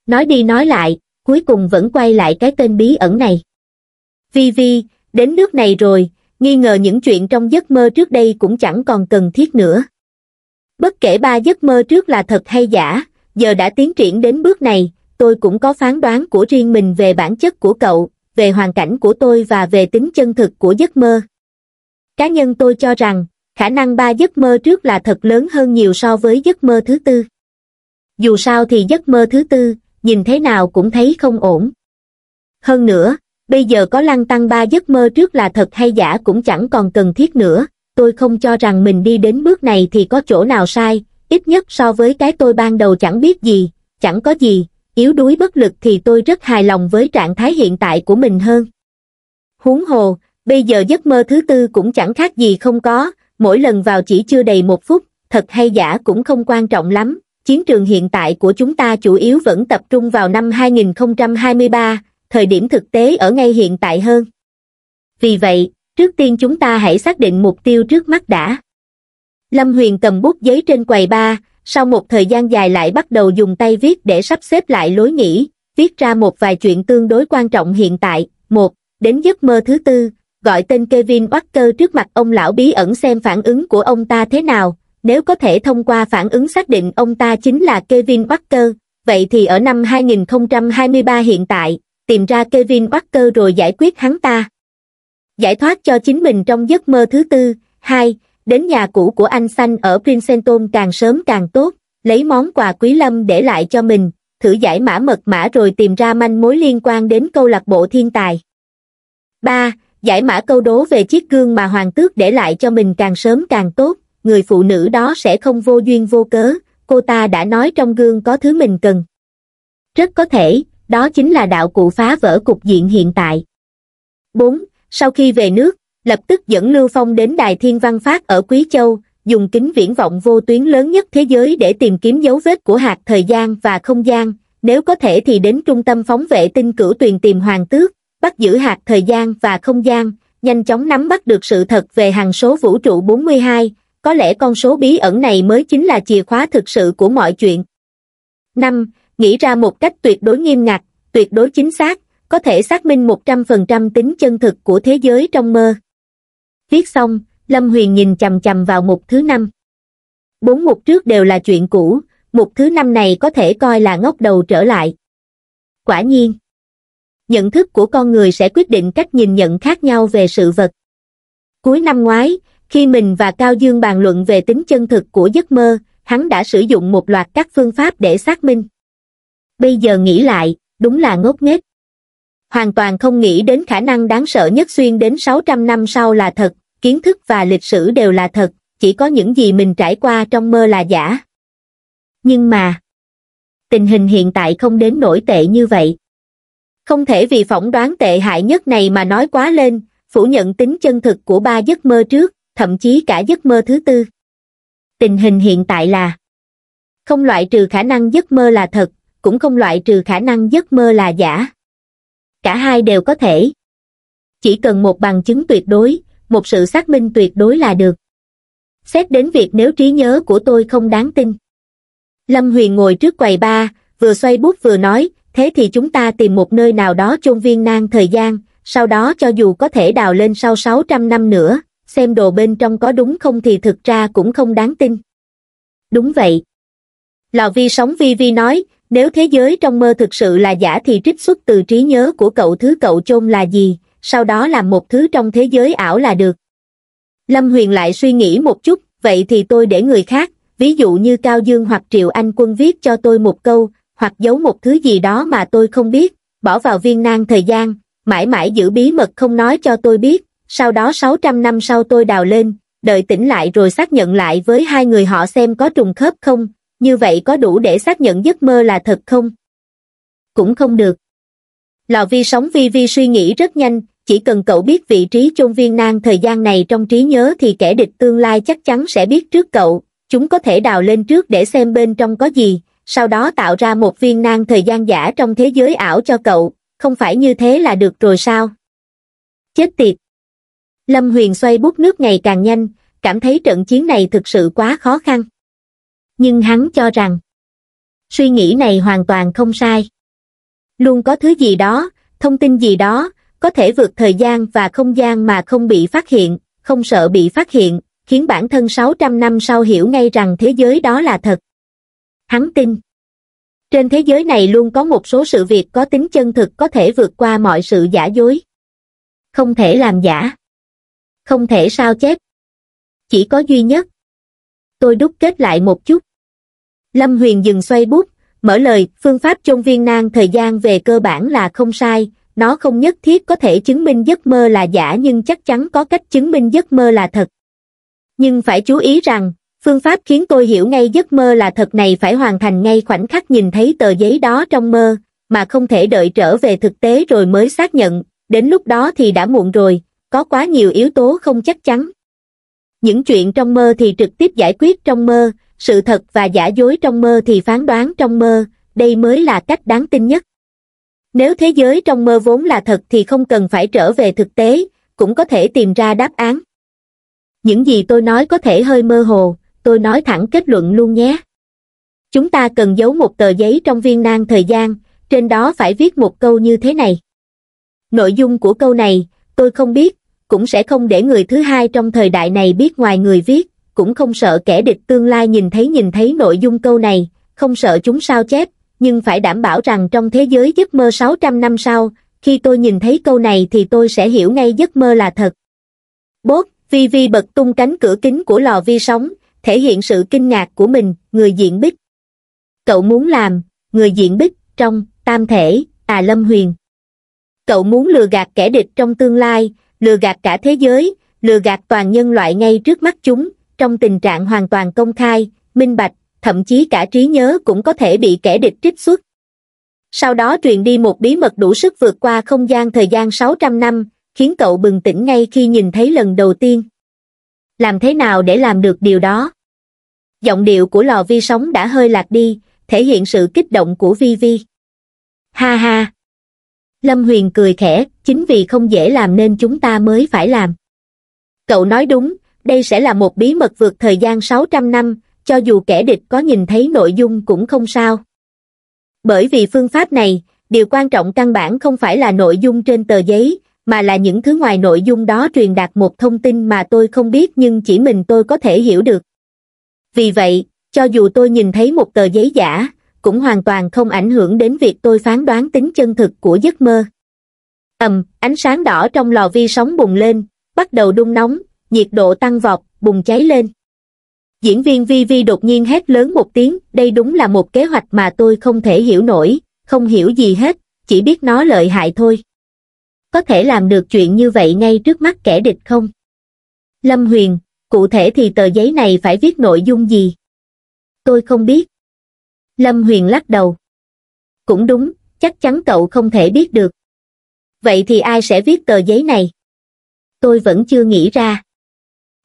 Nói đi nói lại, cuối cùng vẫn quay lại cái tên bí ẩn này. Vi Vi, đến nước này rồi, nghi ngờ những chuyện trong giấc mơ trước đây cũng chẳng còn cần thiết nữa. Bất kể ba giấc mơ trước là thật hay giả, giờ đã tiến triển đến bước này, tôi cũng có phán đoán của riêng mình về bản chất của cậu, về hoàn cảnh của tôi và về tính chân thực của giấc mơ. Cá nhân tôi cho rằng, khả năng ba giấc mơ trước là thật lớn hơn nhiều so với giấc mơ thứ tư. Dù sao thì giấc mơ thứ tư, nhìn thế nào cũng thấy không ổn. Hơn nữa, bây giờ có lăng tăng ba giấc mơ trước là thật hay giả cũng chẳng còn cần thiết nữa tôi không cho rằng mình đi đến bước này thì có chỗ nào sai ít nhất so với cái tôi ban đầu chẳng biết gì chẳng có gì yếu đuối bất lực thì tôi rất hài lòng với trạng thái hiện tại của mình hơn huống hồ bây giờ giấc mơ thứ tư cũng chẳng khác gì không có mỗi lần vào chỉ chưa đầy một phút thật hay giả cũng không quan trọng lắm chiến trường hiện tại của chúng ta chủ yếu vẫn tập trung vào năm 2023, thời điểm thực tế ở ngay hiện tại hơn. Vì vậy, trước tiên chúng ta hãy xác định mục tiêu trước mắt đã. Lâm Huyền cầm bút giấy trên quầy ba, sau một thời gian dài lại bắt đầu dùng tay viết để sắp xếp lại lối nghĩ, viết ra một vài chuyện tương đối quan trọng hiện tại. Một, đến giấc mơ thứ tư, gọi tên Kevin Walker trước mặt ông lão bí ẩn xem phản ứng của ông ta thế nào. Nếu có thể thông qua phản ứng xác định ông ta chính là Kevin Walker, vậy thì ở năm 2023 hiện tại, tìm ra Kevin Parker rồi giải quyết hắn ta. Giải thoát cho chính mình trong giấc mơ thứ tư, hai, đến nhà cũ của anh xanh ở Princeton càng sớm càng tốt, lấy món quà quý lâm để lại cho mình, thử giải mã mật mã rồi tìm ra manh mối liên quan đến câu lạc bộ thiên tài. 3. Giải mã câu đố về chiếc gương mà hoàng tước để lại cho mình càng sớm càng tốt, người phụ nữ đó sẽ không vô duyên vô cớ, cô ta đã nói trong gương có thứ mình cần. Rất có thể, đó chính là đạo cụ phá vỡ cục diện hiện tại. 4. Sau khi về nước, lập tức dẫn Lưu Phong đến Đài Thiên Văn Phát ở Quý Châu, dùng kính viễn vọng vô tuyến lớn nhất thế giới để tìm kiếm dấu vết của hạt thời gian và không gian, nếu có thể thì đến trung tâm phóng vệ tinh cửu tuyền tìm hoàng tước, bắt giữ hạt thời gian và không gian, nhanh chóng nắm bắt được sự thật về hằng số vũ trụ 42, có lẽ con số bí ẩn này mới chính là chìa khóa thực sự của mọi chuyện. 5 nghĩ ra một cách tuyệt đối nghiêm ngặt, tuyệt đối chính xác, có thể xác minh 100% tính chân thực của thế giới trong mơ. Viết xong, Lâm Huyền nhìn chầm chầm vào mục thứ năm. Bốn mục trước đều là chuyện cũ, mục thứ năm này có thể coi là ngóc đầu trở lại. Quả nhiên, nhận thức của con người sẽ quyết định cách nhìn nhận khác nhau về sự vật. Cuối năm ngoái, khi mình và Cao Dương bàn luận về tính chân thực của giấc mơ, hắn đã sử dụng một loạt các phương pháp để xác minh bây giờ nghĩ lại, đúng là ngốc nghếch. Hoàn toàn không nghĩ đến khả năng đáng sợ nhất xuyên đến 600 năm sau là thật, kiến thức và lịch sử đều là thật, chỉ có những gì mình trải qua trong mơ là giả. Nhưng mà, tình hình hiện tại không đến nổi tệ như vậy. Không thể vì phỏng đoán tệ hại nhất này mà nói quá lên, phủ nhận tính chân thực của ba giấc mơ trước, thậm chí cả giấc mơ thứ tư. Tình hình hiện tại là không loại trừ khả năng giấc mơ là thật, cũng không loại trừ khả năng giấc mơ là giả. Cả hai đều có thể. Chỉ cần một bằng chứng tuyệt đối, một sự xác minh tuyệt đối là được. Xét đến việc nếu trí nhớ của tôi không đáng tin. Lâm Huyền ngồi trước quầy ba, vừa xoay bút vừa nói, thế thì chúng ta tìm một nơi nào đó chôn viên nang thời gian, sau đó cho dù có thể đào lên sau 600 năm nữa, xem đồ bên trong có đúng không thì thực ra cũng không đáng tin. Đúng vậy. Lò vi sóng vi vi nói, nếu thế giới trong mơ thực sự là giả thì trích xuất từ trí nhớ của cậu thứ cậu chôn là gì, sau đó làm một thứ trong thế giới ảo là được. Lâm Huyền lại suy nghĩ một chút, vậy thì tôi để người khác, ví dụ như Cao Dương hoặc Triệu Anh Quân viết cho tôi một câu, hoặc giấu một thứ gì đó mà tôi không biết, bỏ vào viên nang thời gian, mãi mãi giữ bí mật không nói cho tôi biết, sau đó 600 năm sau tôi đào lên, đợi tỉnh lại rồi xác nhận lại với hai người họ xem có trùng khớp không, như vậy có đủ để xác nhận giấc mơ là thật không? Cũng không được. Lò vi sóng vi vi suy nghĩ rất nhanh, chỉ cần cậu biết vị trí chôn viên nang thời gian này trong trí nhớ thì kẻ địch tương lai chắc chắn sẽ biết trước cậu, chúng có thể đào lên trước để xem bên trong có gì, sau đó tạo ra một viên nang thời gian giả trong thế giới ảo cho cậu, không phải như thế là được rồi sao? Chết tiệt! Lâm Huyền xoay bút nước ngày càng nhanh, cảm thấy trận chiến này thực sự quá khó khăn nhưng hắn cho rằng suy nghĩ này hoàn toàn không sai. Luôn có thứ gì đó, thông tin gì đó, có thể vượt thời gian và không gian mà không bị phát hiện, không sợ bị phát hiện, khiến bản thân 600 năm sau hiểu ngay rằng thế giới đó là thật. Hắn tin. Trên thế giới này luôn có một số sự việc có tính chân thực có thể vượt qua mọi sự giả dối. Không thể làm giả. Không thể sao chép. Chỉ có duy nhất, tôi đúc kết lại một chút. Lâm Huyền dừng xoay bút, mở lời, phương pháp chôn viên nang thời gian về cơ bản là không sai, nó không nhất thiết có thể chứng minh giấc mơ là giả nhưng chắc chắn có cách chứng minh giấc mơ là thật. Nhưng phải chú ý rằng, phương pháp khiến tôi hiểu ngay giấc mơ là thật này phải hoàn thành ngay khoảnh khắc nhìn thấy tờ giấy đó trong mơ, mà không thể đợi trở về thực tế rồi mới xác nhận, đến lúc đó thì đã muộn rồi, có quá nhiều yếu tố không chắc chắn những chuyện trong mơ thì trực tiếp giải quyết trong mơ sự thật và giả dối trong mơ thì phán đoán trong mơ đây mới là cách đáng tin nhất nếu thế giới trong mơ vốn là thật thì không cần phải trở về thực tế cũng có thể tìm ra đáp án những gì tôi nói có thể hơi mơ hồ tôi nói thẳng kết luận luôn nhé chúng ta cần giấu một tờ giấy trong viên nang thời gian trên đó phải viết một câu như thế này nội dung của câu này tôi không biết cũng sẽ không để người thứ hai trong thời đại này biết ngoài người viết, cũng không sợ kẻ địch tương lai nhìn thấy nhìn thấy nội dung câu này, không sợ chúng sao chép, nhưng phải đảm bảo rằng trong thế giới giấc mơ 600 năm sau, khi tôi nhìn thấy câu này thì tôi sẽ hiểu ngay giấc mơ là thật. Bốt, Vi Vi bật tung cánh cửa kính của lò vi sóng, thể hiện sự kinh ngạc của mình, người diện bích. Cậu muốn làm, người diện bích, trong, tam thể, tà lâm huyền. Cậu muốn lừa gạt kẻ địch trong tương lai, lừa gạt cả thế giới, lừa gạt toàn nhân loại ngay trước mắt chúng, trong tình trạng hoàn toàn công khai, minh bạch, thậm chí cả trí nhớ cũng có thể bị kẻ địch trích xuất. Sau đó truyền đi một bí mật đủ sức vượt qua không gian thời gian 600 năm, khiến cậu bừng tỉnh ngay khi nhìn thấy lần đầu tiên. Làm thế nào để làm được điều đó? Giọng điệu của lò vi sóng đã hơi lạc đi, thể hiện sự kích động của Vi Vi. Ha ha, Lâm Huyền cười khẽ, chính vì không dễ làm nên chúng ta mới phải làm. Cậu nói đúng, đây sẽ là một bí mật vượt thời gian 600 năm, cho dù kẻ địch có nhìn thấy nội dung cũng không sao. Bởi vì phương pháp này, điều quan trọng căn bản không phải là nội dung trên tờ giấy, mà là những thứ ngoài nội dung đó truyền đạt một thông tin mà tôi không biết nhưng chỉ mình tôi có thể hiểu được. Vì vậy, cho dù tôi nhìn thấy một tờ giấy giả, cũng hoàn toàn không ảnh hưởng đến việc tôi phán đoán tính chân thực của giấc mơ. ầm, ánh sáng đỏ trong lò vi sóng bùng lên, bắt đầu đun nóng, nhiệt độ tăng vọt, bùng cháy lên. Diễn viên Vi Vi đột nhiên hét lớn một tiếng, đây đúng là một kế hoạch mà tôi không thể hiểu nổi, không hiểu gì hết, chỉ biết nó lợi hại thôi. Có thể làm được chuyện như vậy ngay trước mắt kẻ địch không? Lâm Huyền, cụ thể thì tờ giấy này phải viết nội dung gì? Tôi không biết. Lâm Huyền lắc đầu. Cũng đúng, chắc chắn cậu không thể biết được. Vậy thì ai sẽ viết tờ giấy này? Tôi vẫn chưa nghĩ ra.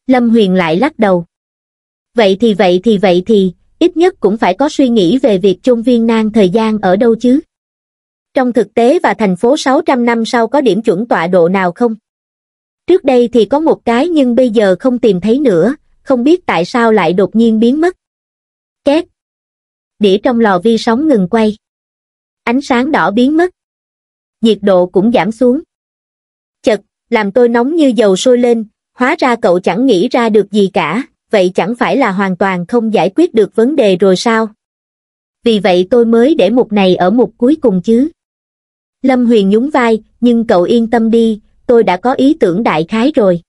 Lâm Huyền lại lắc đầu. Vậy thì vậy thì vậy thì, ít nhất cũng phải có suy nghĩ về việc Chung viên nang thời gian ở đâu chứ. Trong thực tế và thành phố 600 năm sau có điểm chuẩn tọa độ nào không? Trước đây thì có một cái nhưng bây giờ không tìm thấy nữa, không biết tại sao lại đột nhiên biến mất. Két, đĩa trong lò vi sóng ngừng quay. Ánh sáng đỏ biến mất. Nhiệt độ cũng giảm xuống. Chật, làm tôi nóng như dầu sôi lên, hóa ra cậu chẳng nghĩ ra được gì cả, vậy chẳng phải là hoàn toàn không giải quyết được vấn đề rồi sao? Vì vậy tôi mới để mục này ở mục cuối cùng chứ. Lâm Huyền nhún vai, nhưng cậu yên tâm đi, tôi đã có ý tưởng đại khái rồi.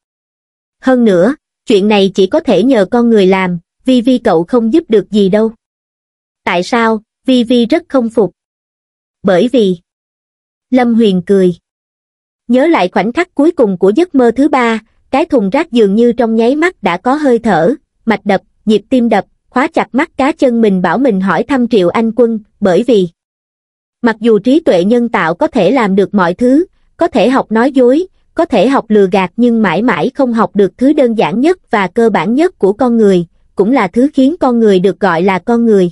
Hơn nữa, chuyện này chỉ có thể nhờ con người làm, vì vi cậu không giúp được gì đâu. Tại sao? Vi Vi rất không phục. Bởi vì... Lâm Huyền cười. Nhớ lại khoảnh khắc cuối cùng của giấc mơ thứ ba, cái thùng rác dường như trong nháy mắt đã có hơi thở, mạch đập, nhịp tim đập, khóa chặt mắt cá chân mình bảo mình hỏi thăm Triệu Anh Quân, bởi vì... Mặc dù trí tuệ nhân tạo có thể làm được mọi thứ, có thể học nói dối, có thể học lừa gạt nhưng mãi mãi không học được thứ đơn giản nhất và cơ bản nhất của con người, cũng là thứ khiến con người được gọi là con người